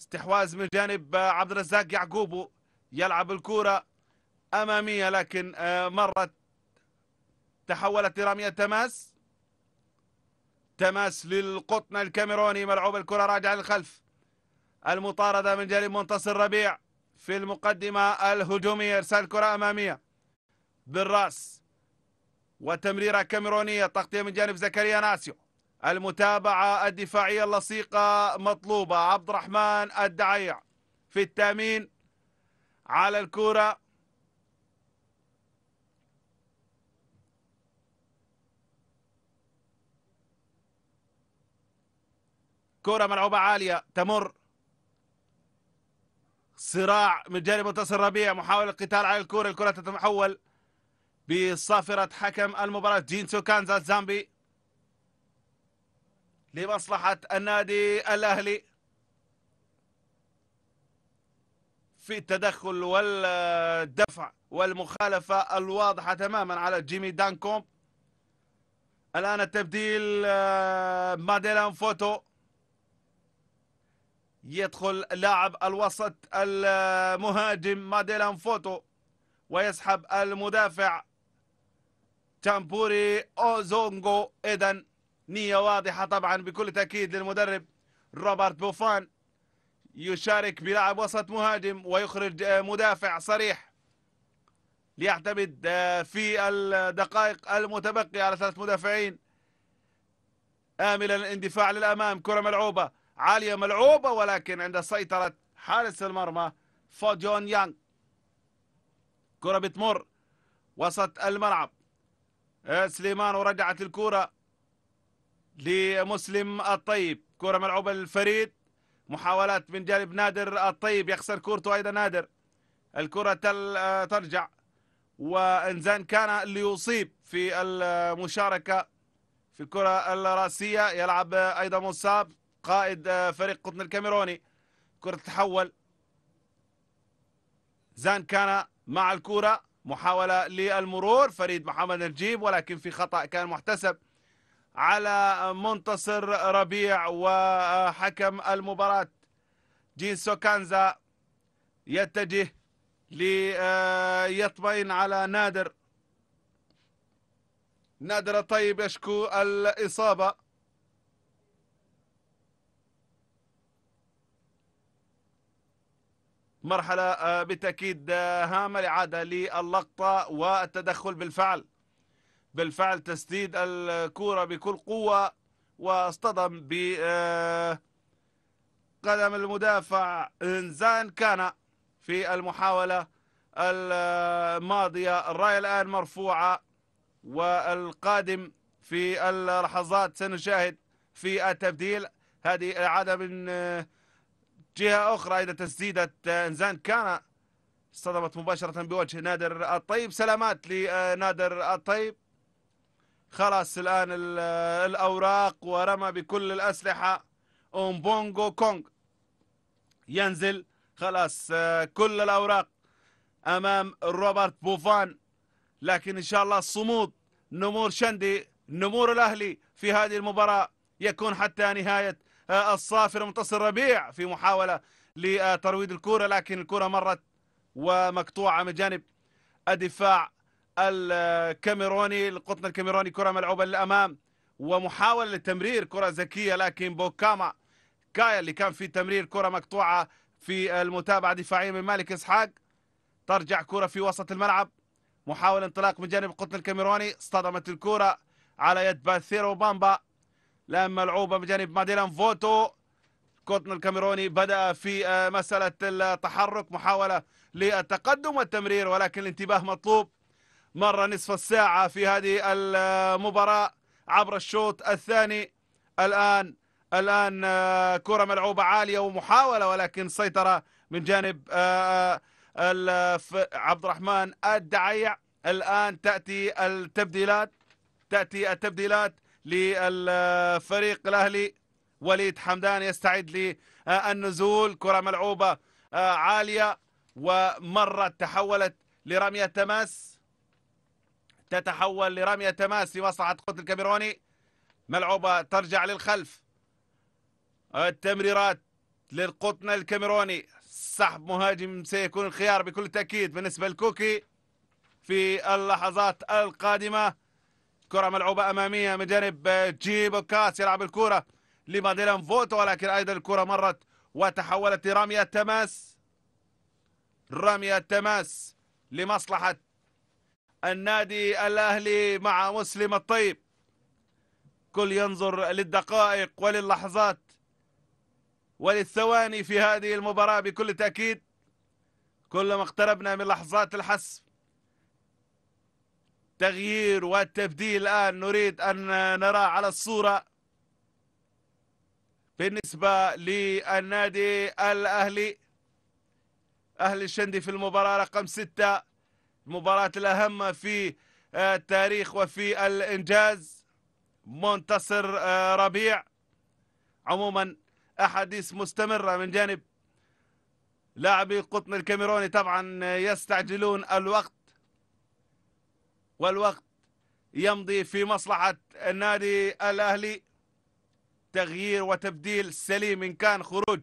استحواذ من جانب عبد الرزاق يعقوبو يلعب الكرة أمامية لكن آه، مرت تحولت لرمية تماس تماس للقطن الكاميروني ملعوب الكرة راجعة للخلف المطاردة من جانب منتصر ربيع في المقدمة الهجومية إرسال كرة أمامية بالرأس وتمريرة كاميرونية تغطية من جانب زكريا ناسيو المتابعة الدفاعية اللصيقة مطلوبة عبد الرحمن الدعيع في التامين على الكرة كرة ملعوبة عالية تمر صراع من جانب منتصر ربيع محاولة قتال على الكرة الكرة تتحول بصافرة حكم المباراة جينسو كانزا زامبي لمصلحة النادي الأهلي في التدخل والدفع والمخالفة الواضحة تماما على جيمي دانكوم الآن التبديل آه، ماديلان فوتو يدخل لاعب الوسط المهاجم ماديلان فوتو ويسحب المدافع تامبوري اوزونغو اذا نية واضحة طبعا بكل تأكيد للمدرب روبرت بوفان يشارك بلاعب وسط مهاجم ويخرج مدافع صريح ليعتمد في الدقائق المتبقية على ثلاث مدافعين آملا الاندفاع للأمام كرة ملعوبة عالية ملعوبة ولكن عند سيطرة حارس المرمى فوديون يانغ كرة بتمر وسط الملعب إيه، سليمان ورجعت الكرة لمسلم الطيب كرة ملعوبة للفريد محاولات من جانب نادر الطيب يخسر كورته أيضا نادر الكرة تل آه، ترجع وإنزان كان ليصيب في المشاركة في الكرة الرأسية يلعب أيضا مصاب قائد آه، فريق قطن الكاميروني كرة تحول زان كان مع الكرة محاولة للمرور فريد محمد نجيب ولكن في خطأ كان محتسب على منتصر ربيع وحكم المباراة جين سوكانزا يتجه ليطمئن آه، على نادر نادر الطيب يشكو الإصابة مرحلة آه، بالتأكيد آه، هامة لعادة للقطة والتدخل بالفعل بالفعل تسديد الكرة بكل قوة واصطدم ب آه، قدم المدافع انزان كان في المحاولة الماضية الراية الآن مرفوعة والقادم في اللحظات سنشاهد في التبديل هذه اعاده من جهة أخرى إذا تسديدة إنزان كان صدمت مباشرة بوجه نادر الطيب سلامات لنادر الطيب خلاص الآن الأوراق ورمى بكل الأسلحة أمبونغو كونغ ينزل خلاص آه، كل الأوراق أمام روبرت بوفان لكن إن شاء الله الصمود نمور شندي نمور الأهلي في هذه المباراة يكون حتى نهاية آه، الصافر منتصر ربيع في محاولة لترويض الكرة لكن الكرة مرت ومقطوعة من جانب الدفاع الكاميروني القطن الكاميروني كرة ملعوبة للأمام ومحاولة للتمرير كرة ذكية لكن بوكاما كايا اللي كان في تمرير كرة مقطوعة في المتابعة دفاعية من مالك إسحاق ترجع كرة في وسط الملعب محاولة انطلاق من جانب القطن الكاميروني اصطدمت الكرة على يد باثيرو بامبا لان ملعوبة بجانب ماديلان فوتو كوتن الكاميروني بدأ في آه، مسألة التحرك محاولة للتقدم والتمرير ولكن الانتباه مطلوب مرة نصف الساعة في هذه المباراة عبر الشوط الثاني الآن الآن آه، كرة ملعوبة عالية ومحاولة ولكن سيطرة من جانب آه، عبد الرحمن الدعيع الآن تأتي التبديلات تأتي التبديلات للفريق الأهلي وليد حمدان يستعد للنزول كرة ملعوبة آه، عالية ومرة تحولت لرمية تماس تتحول لرمية تماس لمصلحة قوت الكاميروني ملعوبة ترجع للخلف التمريرات للقطن الكاميروني سحب مهاجم سيكون الخيار بكل تأكيد بالنسبة لكوكي في اللحظات القادمة كرة ملعوبة أمامية من جانب آه، جيبو كاس يلعب الكرة لماديلان فوتو ولكن أيضا الكرة مرت وتحولت لرامية تماس رامية تماس لمصلحة النادي الأهلي مع مسلم الطيب كل ينظر للدقائق وللحظات وللثواني في هذه المباراة بكل تأكيد كلما اقتربنا من لحظات الحسم التغيير والتبديل الآن نريد أن نرى على الصورة بالنسبة للنادي الأهلي أهل الشندي في المباراة رقم ستة المباراة الأهم في آه، التاريخ وفي الإنجاز منتصر آه، ربيع عموما أحاديث مستمرة من جانب لاعبي قطن الكاميروني طبعا يستعجلون الوقت والوقت يمضي في مصلحة النادي الأهلي تغيير وتبديل سليم إن كان خروج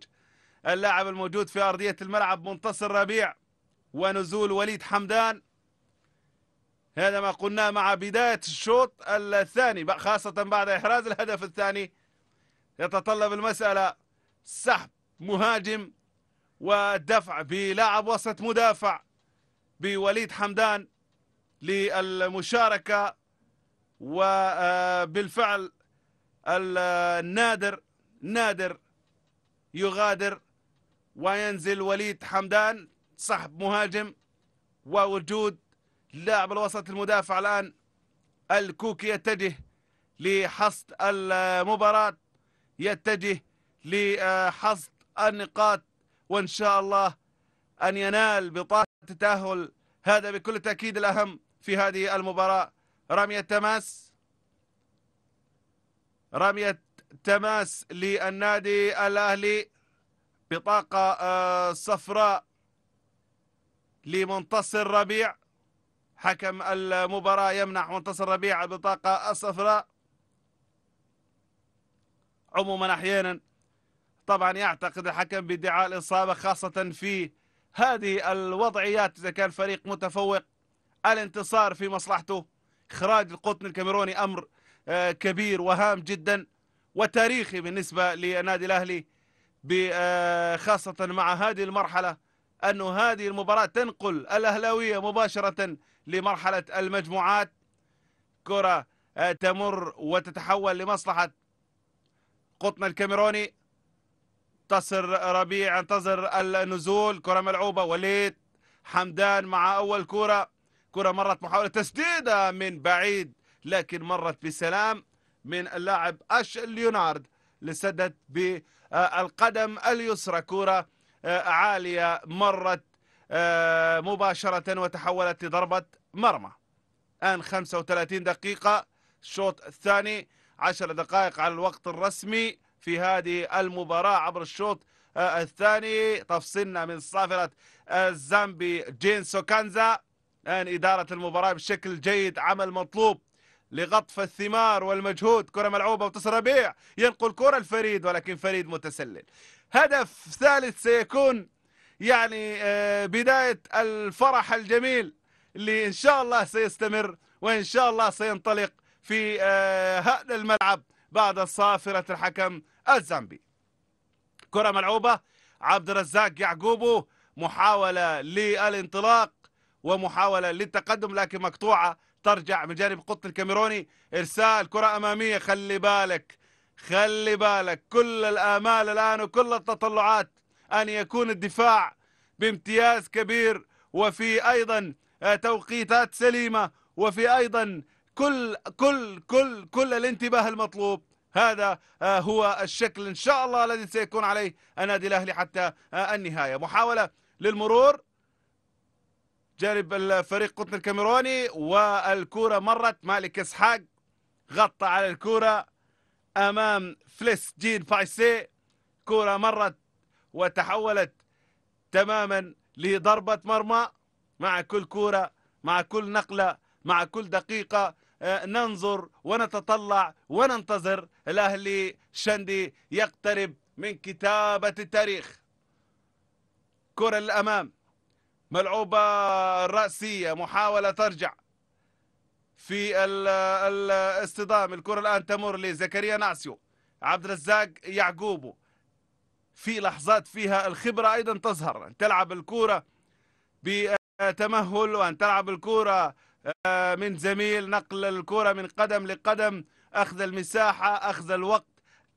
اللاعب الموجود في أرضية الملعب منتصر ربيع ونزول وليد حمدان هذا ما قلناه مع بداية الشوط الثاني خاصة بعد إحراز الهدف الثاني يتطلب المسألة سحب مهاجم ودفع بلاعب وسط مدافع بوليد حمدان للمشاركة وبالفعل آه، النادر نادر يغادر وينزل وليد حمدان سحب مهاجم ووجود لاعب الوسط المدافع الآن الكوكي يتجه لحصد المباراة يتجه لحصد النقاط وإن شاء الله أن ينال بطاقة التأهل هذا بكل تأكيد الأهم في هذه المباراة رمية تماس رمية تماس للنادي الأهلي بطاقة آه، صفراء لمنتصر ربيع حكم المباراة يمنح منتصر ربيع البطاقة الصفراء عموما أحيانا طبعا يعتقد الحكم بادعاء الإصابة خاصة في هذه الوضعيات إذا كان فريق متفوق الانتصار في مصلحته إخراج القطن الكاميروني أمر آه، كبير وهام جدا وتاريخي بالنسبة للنادي الأهلي آه، خاصة مع هذه المرحلة أن هذه المباراة تنقل الأهلاوية مباشرة لمرحلة المجموعات كرة آه، تمر وتتحول لمصلحة قطن الكاميروني تصر ربيع انتظر النزول كرة ملعوبة وليد حمدان مع أول كرة كرة مرت محاولة تسديدة من بعيد لكن مرت بسلام من اللاعب أش ليونارد لسدت بالقدم اليسرى كرة آه، عالية مرت آه، مباشرة وتحولت لضربة مرمى الآن 35 دقيقة الشوط الثاني 10 دقائق على الوقت الرسمي في هذه المباراة عبر الشوط آه، الثاني تفصلنا من صافرة الزامبي جين سوكانزا الآن إدارة المباراة بشكل جيد عمل مطلوب لغطف الثمار والمجهود كرة ملعوبة وتصل ربيع ينقل كرة الفريد ولكن فريد متسلل هدف ثالث سيكون يعني آه، بداية الفرح الجميل اللي إن شاء الله سيستمر وإن شاء الله سينطلق في آه، هذا الملعب بعد صافرة الحكم الزامبي كرة ملعوبة عبد الرزاق يعقوبه محاولة للانطلاق ومحاولة للتقدم لكن مقطوعة ترجع من جانب قطن الكاميروني إرسال كرة أمامية خلي بالك خلي بالك كل الآمال الآن وكل التطلعات أن يكون الدفاع بامتياز كبير وفي أيضا آه، توقيتات سليمة وفي أيضا كل كل كل كل الانتباه المطلوب هذا آه، هو الشكل إن شاء الله الذي سيكون عليه النادي الأهلي حتى آه، النهاية محاولة للمرور جانب الفريق قطن الكاميروني والكرة مرت مالك اسحاق غطى على الكرة امام فليس جين فايسي كرة مرت وتحولت تماما لضربة مرمى مع كل كرة مع كل نقلة مع كل دقيقة آه، ننظر ونتطلع وننتظر الأهلي شندي يقترب من كتابة التاريخ كرة للأمام ملعوبة رأسية محاولة ترجع في الاصطدام الكرة الآن تمر لزكريا ناسيو عبد الرزاق يعقوبو في لحظات فيها الخبرة أيضا تظهر أن تلعب الكرة بتمهل وأن تلعب الكرة آه، من زميل نقل الكرة من قدم لقدم أخذ المساحة أخذ الوقت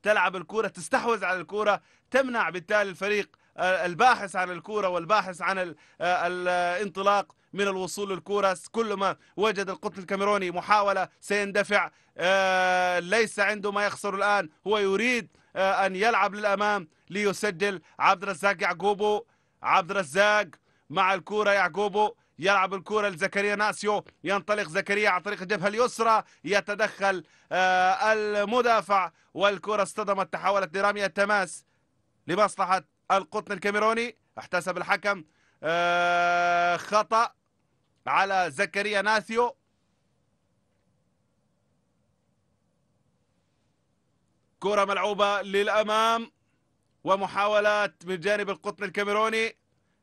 تلعب الكرة تستحوذ على الكرة تمنع بالتالي الفريق آه، الباحث عن الكورة والباحث عن الانطلاق آه، آه، من الوصول للكورة كلما وجد القطن الكاميروني محاولة سيندفع ليس عنده ما يخسر الآن هو يريد أن يلعب للأمام ليسجل عبد الرزاق يعقوبو عبد الرزاق مع الكورة يعقوبو يلعب الكرة لزكريا ناسيو ينطلق زكريا على طريق الجبهة اليسرى يتدخل المدافع والكرة اصطدمت تحولت لرمية تماس لمصلحة القطن الكاميروني احتسب الحكم آه، خطأ على زكريا ناثيو كرة ملعوبة للأمام ومحاولات من جانب القطن الكاميروني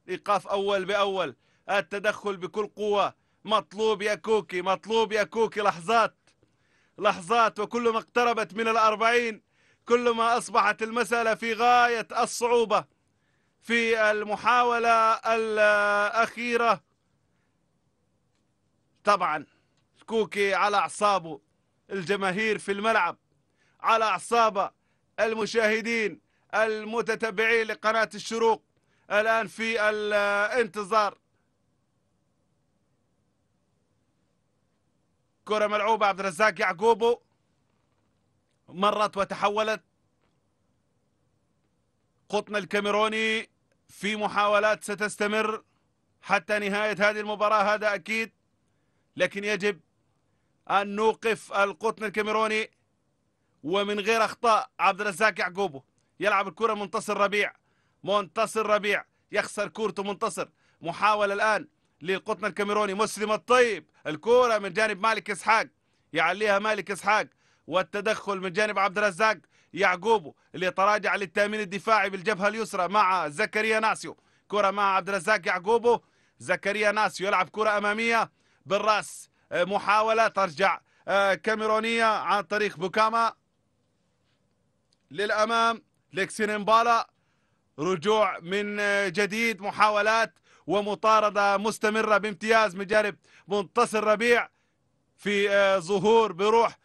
إيقاف أول بأول التدخل بكل قوة مطلوب يا كوكي مطلوب يا كوكي لحظات لحظات وكل ما اقتربت من الأربعين كل ما أصبحت المسألة في غاية الصعوبة في المحاولة الأخيرة طبعا كوكي على أعصابه الجماهير في الملعب على أعصابه المشاهدين المتتبعين لقناة الشروق الآن في الانتظار كرة ملعوبة عبد الرزاق يعقوبو مرت وتحولت قطن الكاميروني في محاولات ستستمر حتى نهاية هذه المباراة هذا أكيد لكن يجب أن نوقف القطن الكاميروني ومن غير أخطاء عبد الرزاق يعقوبه يلعب الكرة منتصر ربيع منتصر ربيع يخسر كورته منتصر محاولة الآن للقطن الكاميروني مسلم الطيب الكرة من جانب مالك إسحاق يعليها مالك إسحاق والتدخل من جانب عبد الرزاق يعقوبو اللي تراجع للتامين الدفاعي بالجبهه اليسرى مع زكريا ناسيو كره مع عبد الرزاق يعقوبو زكريا ناسيو يلعب كره اماميه بالراس آه، محاوله ترجع آه، كاميرونيه عن طريق بوكاما للامام لكسين امبالا رجوع من آه، جديد محاولات ومطارده مستمره بامتياز من جانب منتصر ربيع في ظهور بروح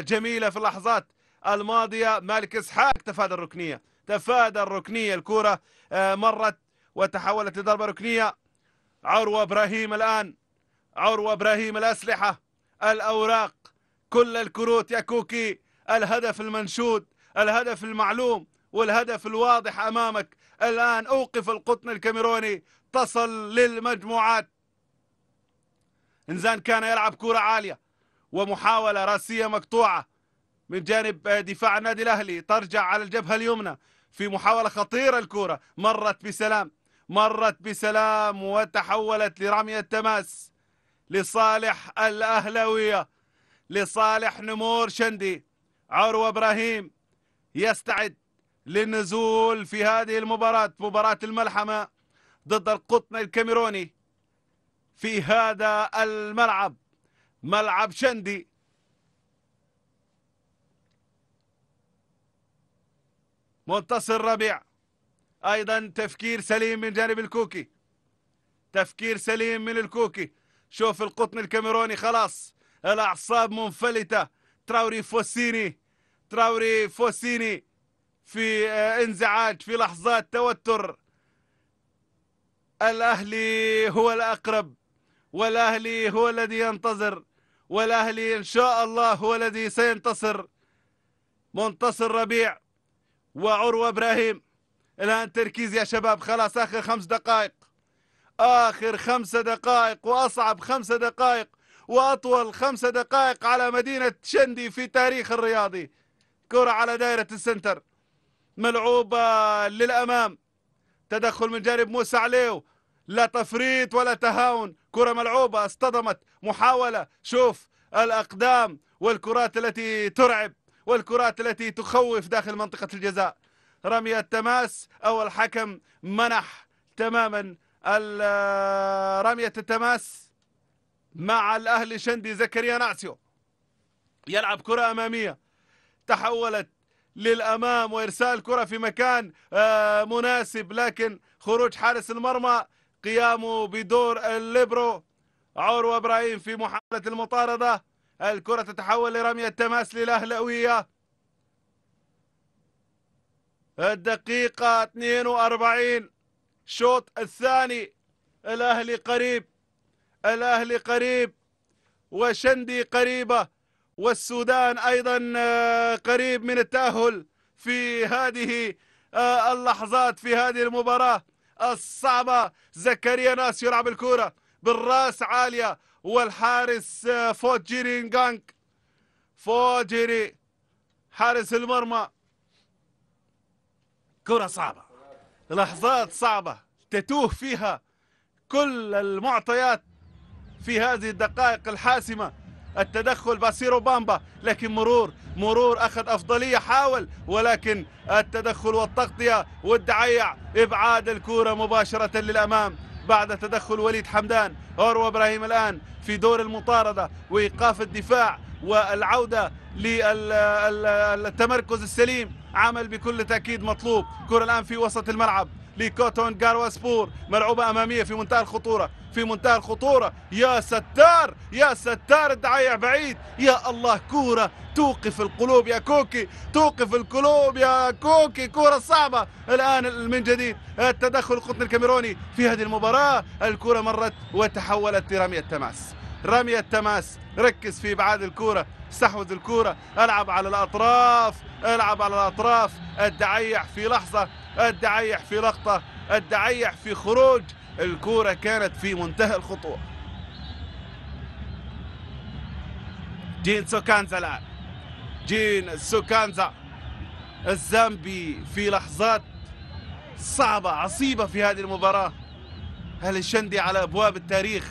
جميله في اللحظات الماضية مالك إسحاق تفادى الركنية تفادى الركنية الكرة آه، مرت وتحولت لضربة ركنية عروة إبراهيم الآن عروة إبراهيم الأسلحة الأوراق كل الكروت يا كوكي الهدف المنشود الهدف المعلوم والهدف الواضح أمامك الآن أوقف القطن الكاميروني تصل للمجموعات إنزان كان يلعب كرة عالية ومحاولة راسية مقطوعة من جانب دفاع النادي الاهلي ترجع على الجبهه اليمنى في محاوله خطيره الكره مرت بسلام مرت بسلام وتحولت لرميه تماس لصالح الاهلاويه لصالح نمور شندي عروه ابراهيم يستعد للنزول في هذه المباراه مباراه الملحمه ضد القطن الكاميروني في هذا الملعب ملعب شندي منتصر ربيع ايضا تفكير سليم من جانب الكوكي تفكير سليم من الكوكي شوف القطن الكاميروني خلاص الاعصاب منفلته تراوري فوسيني تراوري فوسيني في آه، انزعاج في لحظات توتر الاهلي هو الاقرب والاهلي هو الذي ينتظر والاهلي ان شاء الله هو الذي سينتصر منتصر ربيع وعروة إبراهيم الآن تركيز يا شباب خلاص آخر خمس دقائق آخر خمس دقائق وأصعب خمس دقائق وأطول خمس دقائق على مدينة شندي في تاريخ الرياضي كرة على دائرة السنتر ملعوبة للأمام تدخل من جانب موسى عليو لا تفريط ولا تهاون كرة ملعوبة اصطدمت محاولة شوف الأقدام والكرات التي ترعب والكرات التي تخوف داخل منطقة الجزاء رمي التماس أو الحكم منح تماما رمية التماس مع الأهلي شندي زكريا ناسيو يلعب كرة أمامية تحولت للأمام وإرسال كرة في مكان آه، مناسب لكن خروج حارس المرمى قيامه بدور الليبرو عروة إبراهيم في محاولة المطاردة الكرة تتحول لرمية تماس للأهلوية الدقيقة 42 الشوط الثاني الأهلي قريب الأهلي قريب وشندي قريبة والسودان أيضا آه، قريب من التأهل في هذه آه، اللحظات في هذه المباراة الصعبة زكريا ناس يلعب الكرة بالراس عالية والحارس آه، فوجيري نغانك فوجيري حارس المرمى كرة صعبة لحظات صعبة تتوه فيها كل المعطيات في هذه الدقائق الحاسمة التدخل باسيرو بامبا لكن مرور مرور أخذ أفضلية حاول ولكن التدخل والتغطية والدعيع إبعاد الكرة مباشرة للأمام بعد تدخل وليد حمدان أورو إبراهيم الآن في دور المطاردة وإيقاف الدفاع والعودة للتمركز السليم عمل بكل تأكيد مطلوب كرة الآن في وسط الملعب لكوتون جارواسبور ملعوبة أمامية في منتهى الخطورة في منتهى الخطورة يا ستار يا ستار الدعاية بعيد يا الله كورة توقف القلوب يا كوكي توقف القلوب يا كوكي كورة صعبة الآن من جديد التدخل القطن الكاميروني في هذه المباراة الكورة مرت وتحولت لرمية تماس رمي التماس ركز في ابعاد الكوره استحوذ الكوره العب على الاطراف العب على الاطراف الدعيح في لحظه الدعيح في لقطه الدعيح في خروج الكوره كانت في منتهى الخطوة جين سوكانزا الان جين سوكانزا الزامبي في لحظات صعبة عصيبة في هذه المباراة هل الشندي على أبواب التاريخ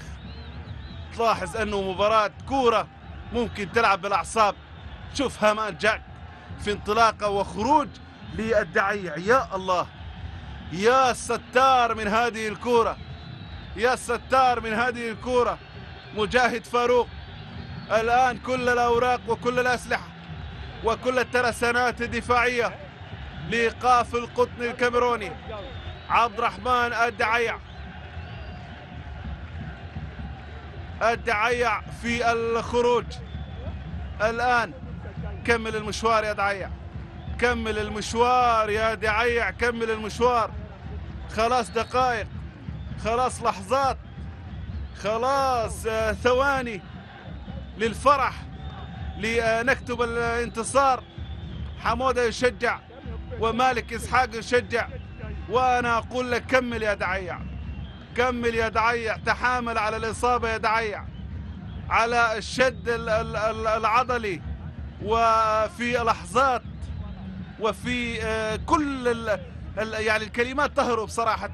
تلاحظ انه مباراة كورة ممكن تلعب بالاعصاب شوف هامان جاك في انطلاقه وخروج للدعيع يا الله يا ستار من هذه الكورة يا ستار من هذه الكورة مجاهد فاروق الآن كل الأوراق وكل الأسلحة وكل الترسانات الدفاعية لإيقاف القطن الكاميروني عبد الرحمن الدعيع الدعيع في الخروج الآن كمل المشوار يا دعيع كمل المشوار يا دعيع كمل المشوار خلاص دقائق خلاص لحظات خلاص آه، ثواني للفرح لنكتب الانتصار حمودة يشجع ومالك إسحاق يشجع وأنا أقول لك كمل يا دعيع كمل يا دعيع تحامل على الإصابة يا دعيع على الشد العضلي وفي لحظات وفي آه، كل يعني الكلمات تهرب صراحة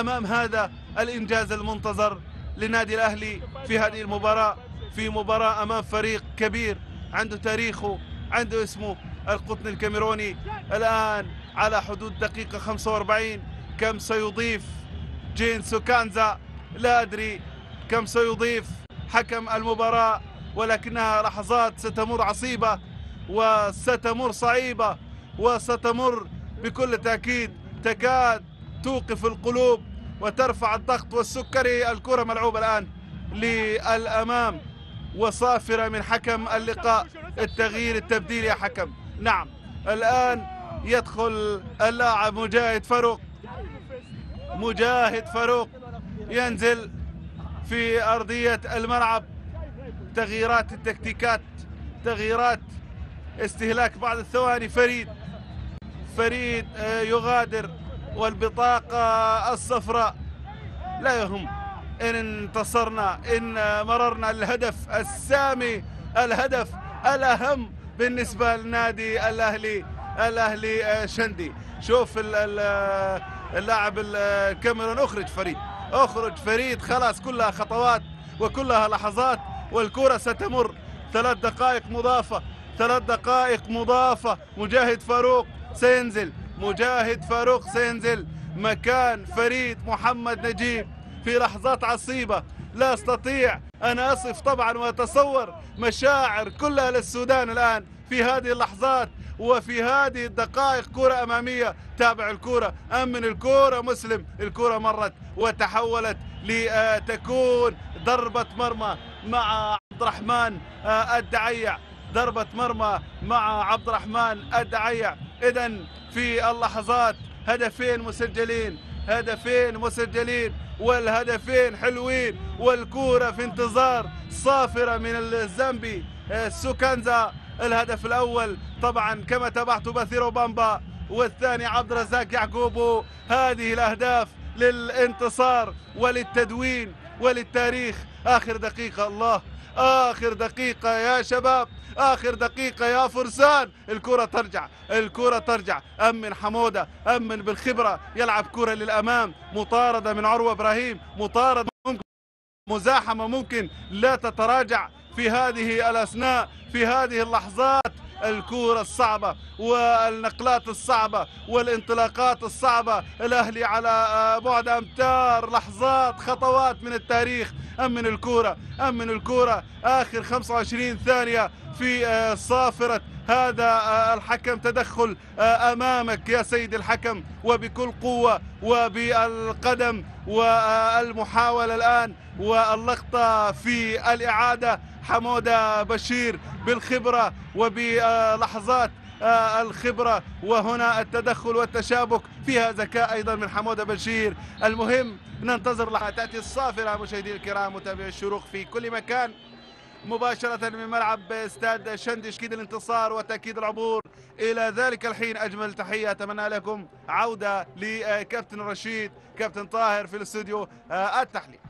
أمام هذا الإنجاز المنتظر لنادي الأهلي في هذه المباراة في مباراة أمام فريق كبير عنده تاريخه عنده اسمه القطن الكاميروني الآن على حدود دقيقة 45 كم سيضيف جين سوكانزا لا أدري كم سيضيف حكم المباراة ولكنها لحظات ستمر عصيبة وستمر صعيبة وستمر بكل تأكيد تكاد توقف القلوب وترفع الضغط والسكري الكرة ملعوبة الآن للأمام وصافرة من حكم اللقاء التغيير التبديل يا حكم نعم الآن يدخل اللاعب مجاهد فاروق مجاهد فاروق ينزل في أرضية الملعب تغييرات التكتيكات تغييرات استهلاك بعض الثواني فريد فريد آه، يغادر والبطاقة الصفراء لا يهم إن انتصرنا إن مررنا الهدف السامي الهدف الأهم بالنسبة للنادي الأهلي الأهلي آه، شندي شوف ال ال اللاعب الكاميرون اخرج فريد اخرج فريد خلاص كلها خطوات وكلها لحظات والكرة ستمر ثلاث دقائق مضافة ثلاث دقائق مضافة مجاهد فاروق سينزل مجاهد فاروق سينزل مكان فريد محمد نجيب في لحظات عصيبة لا أستطيع أن أصف طبعا وأتصور مشاعر كلها للسودان الآن في هذه اللحظات وفي هذه الدقائق كرة أمامية تابع الكرة أمن الكرة مسلم الكرة مرت وتحولت لتكون ضربة مرمى مع عبد الرحمن آه، الدعيع ضربة مرمى مع عبد الرحمن الدعيع إذا في اللحظات هدفين مسجلين هدفين مسجلين والهدفين حلوين والكورة في انتظار صافرة من الزامبي آه، سوكانزا الهدف الأول طبعا كما تابعت باثيرو بامبا والثاني عبد الرزاق يعقوبو هذه الأهداف للانتصار وللتدوين وللتاريخ آخر دقيقة الله آخر دقيقة يا شباب آخر دقيقة يا فرسان الكرة ترجع الكرة ترجع أمن حمودة أمن بالخبرة يلعب كرة للأمام مطاردة من عروة إبراهيم مطاردة ممكن مزاحمة ممكن لا تتراجع في هذه الأثناء في هذه اللحظات الكورة الصعبة والنقلات الصعبة والانطلاقات الصعبة الأهلي على آه، بعد أمتار لحظات خطوات من التاريخ من الكورة من الكورة آخر 25 ثانية في آه، صافرة هذا آه، الحكم تدخل امامك يا سيد الحكم وبكل قوه وبالقدم والمحاوله الان واللقطه في الاعاده حمودة بشير بالخبرة وبلحظات آه، الخبرة وهنا التدخل والتشابك فيها ذكاء أيضا من حمودة بشير المهم ننتظر تأتي الصافرة مشاهدينا الكرام متابعي الشروق في كل مكان مباشرة من ملعب استاد شندي شكيد الانتصار وتأكيد العبور إلى ذلك الحين أجمل تحية أتمنى لكم عودة لكابتن رشيد كابتن طاهر في الاستوديو آه، التحليل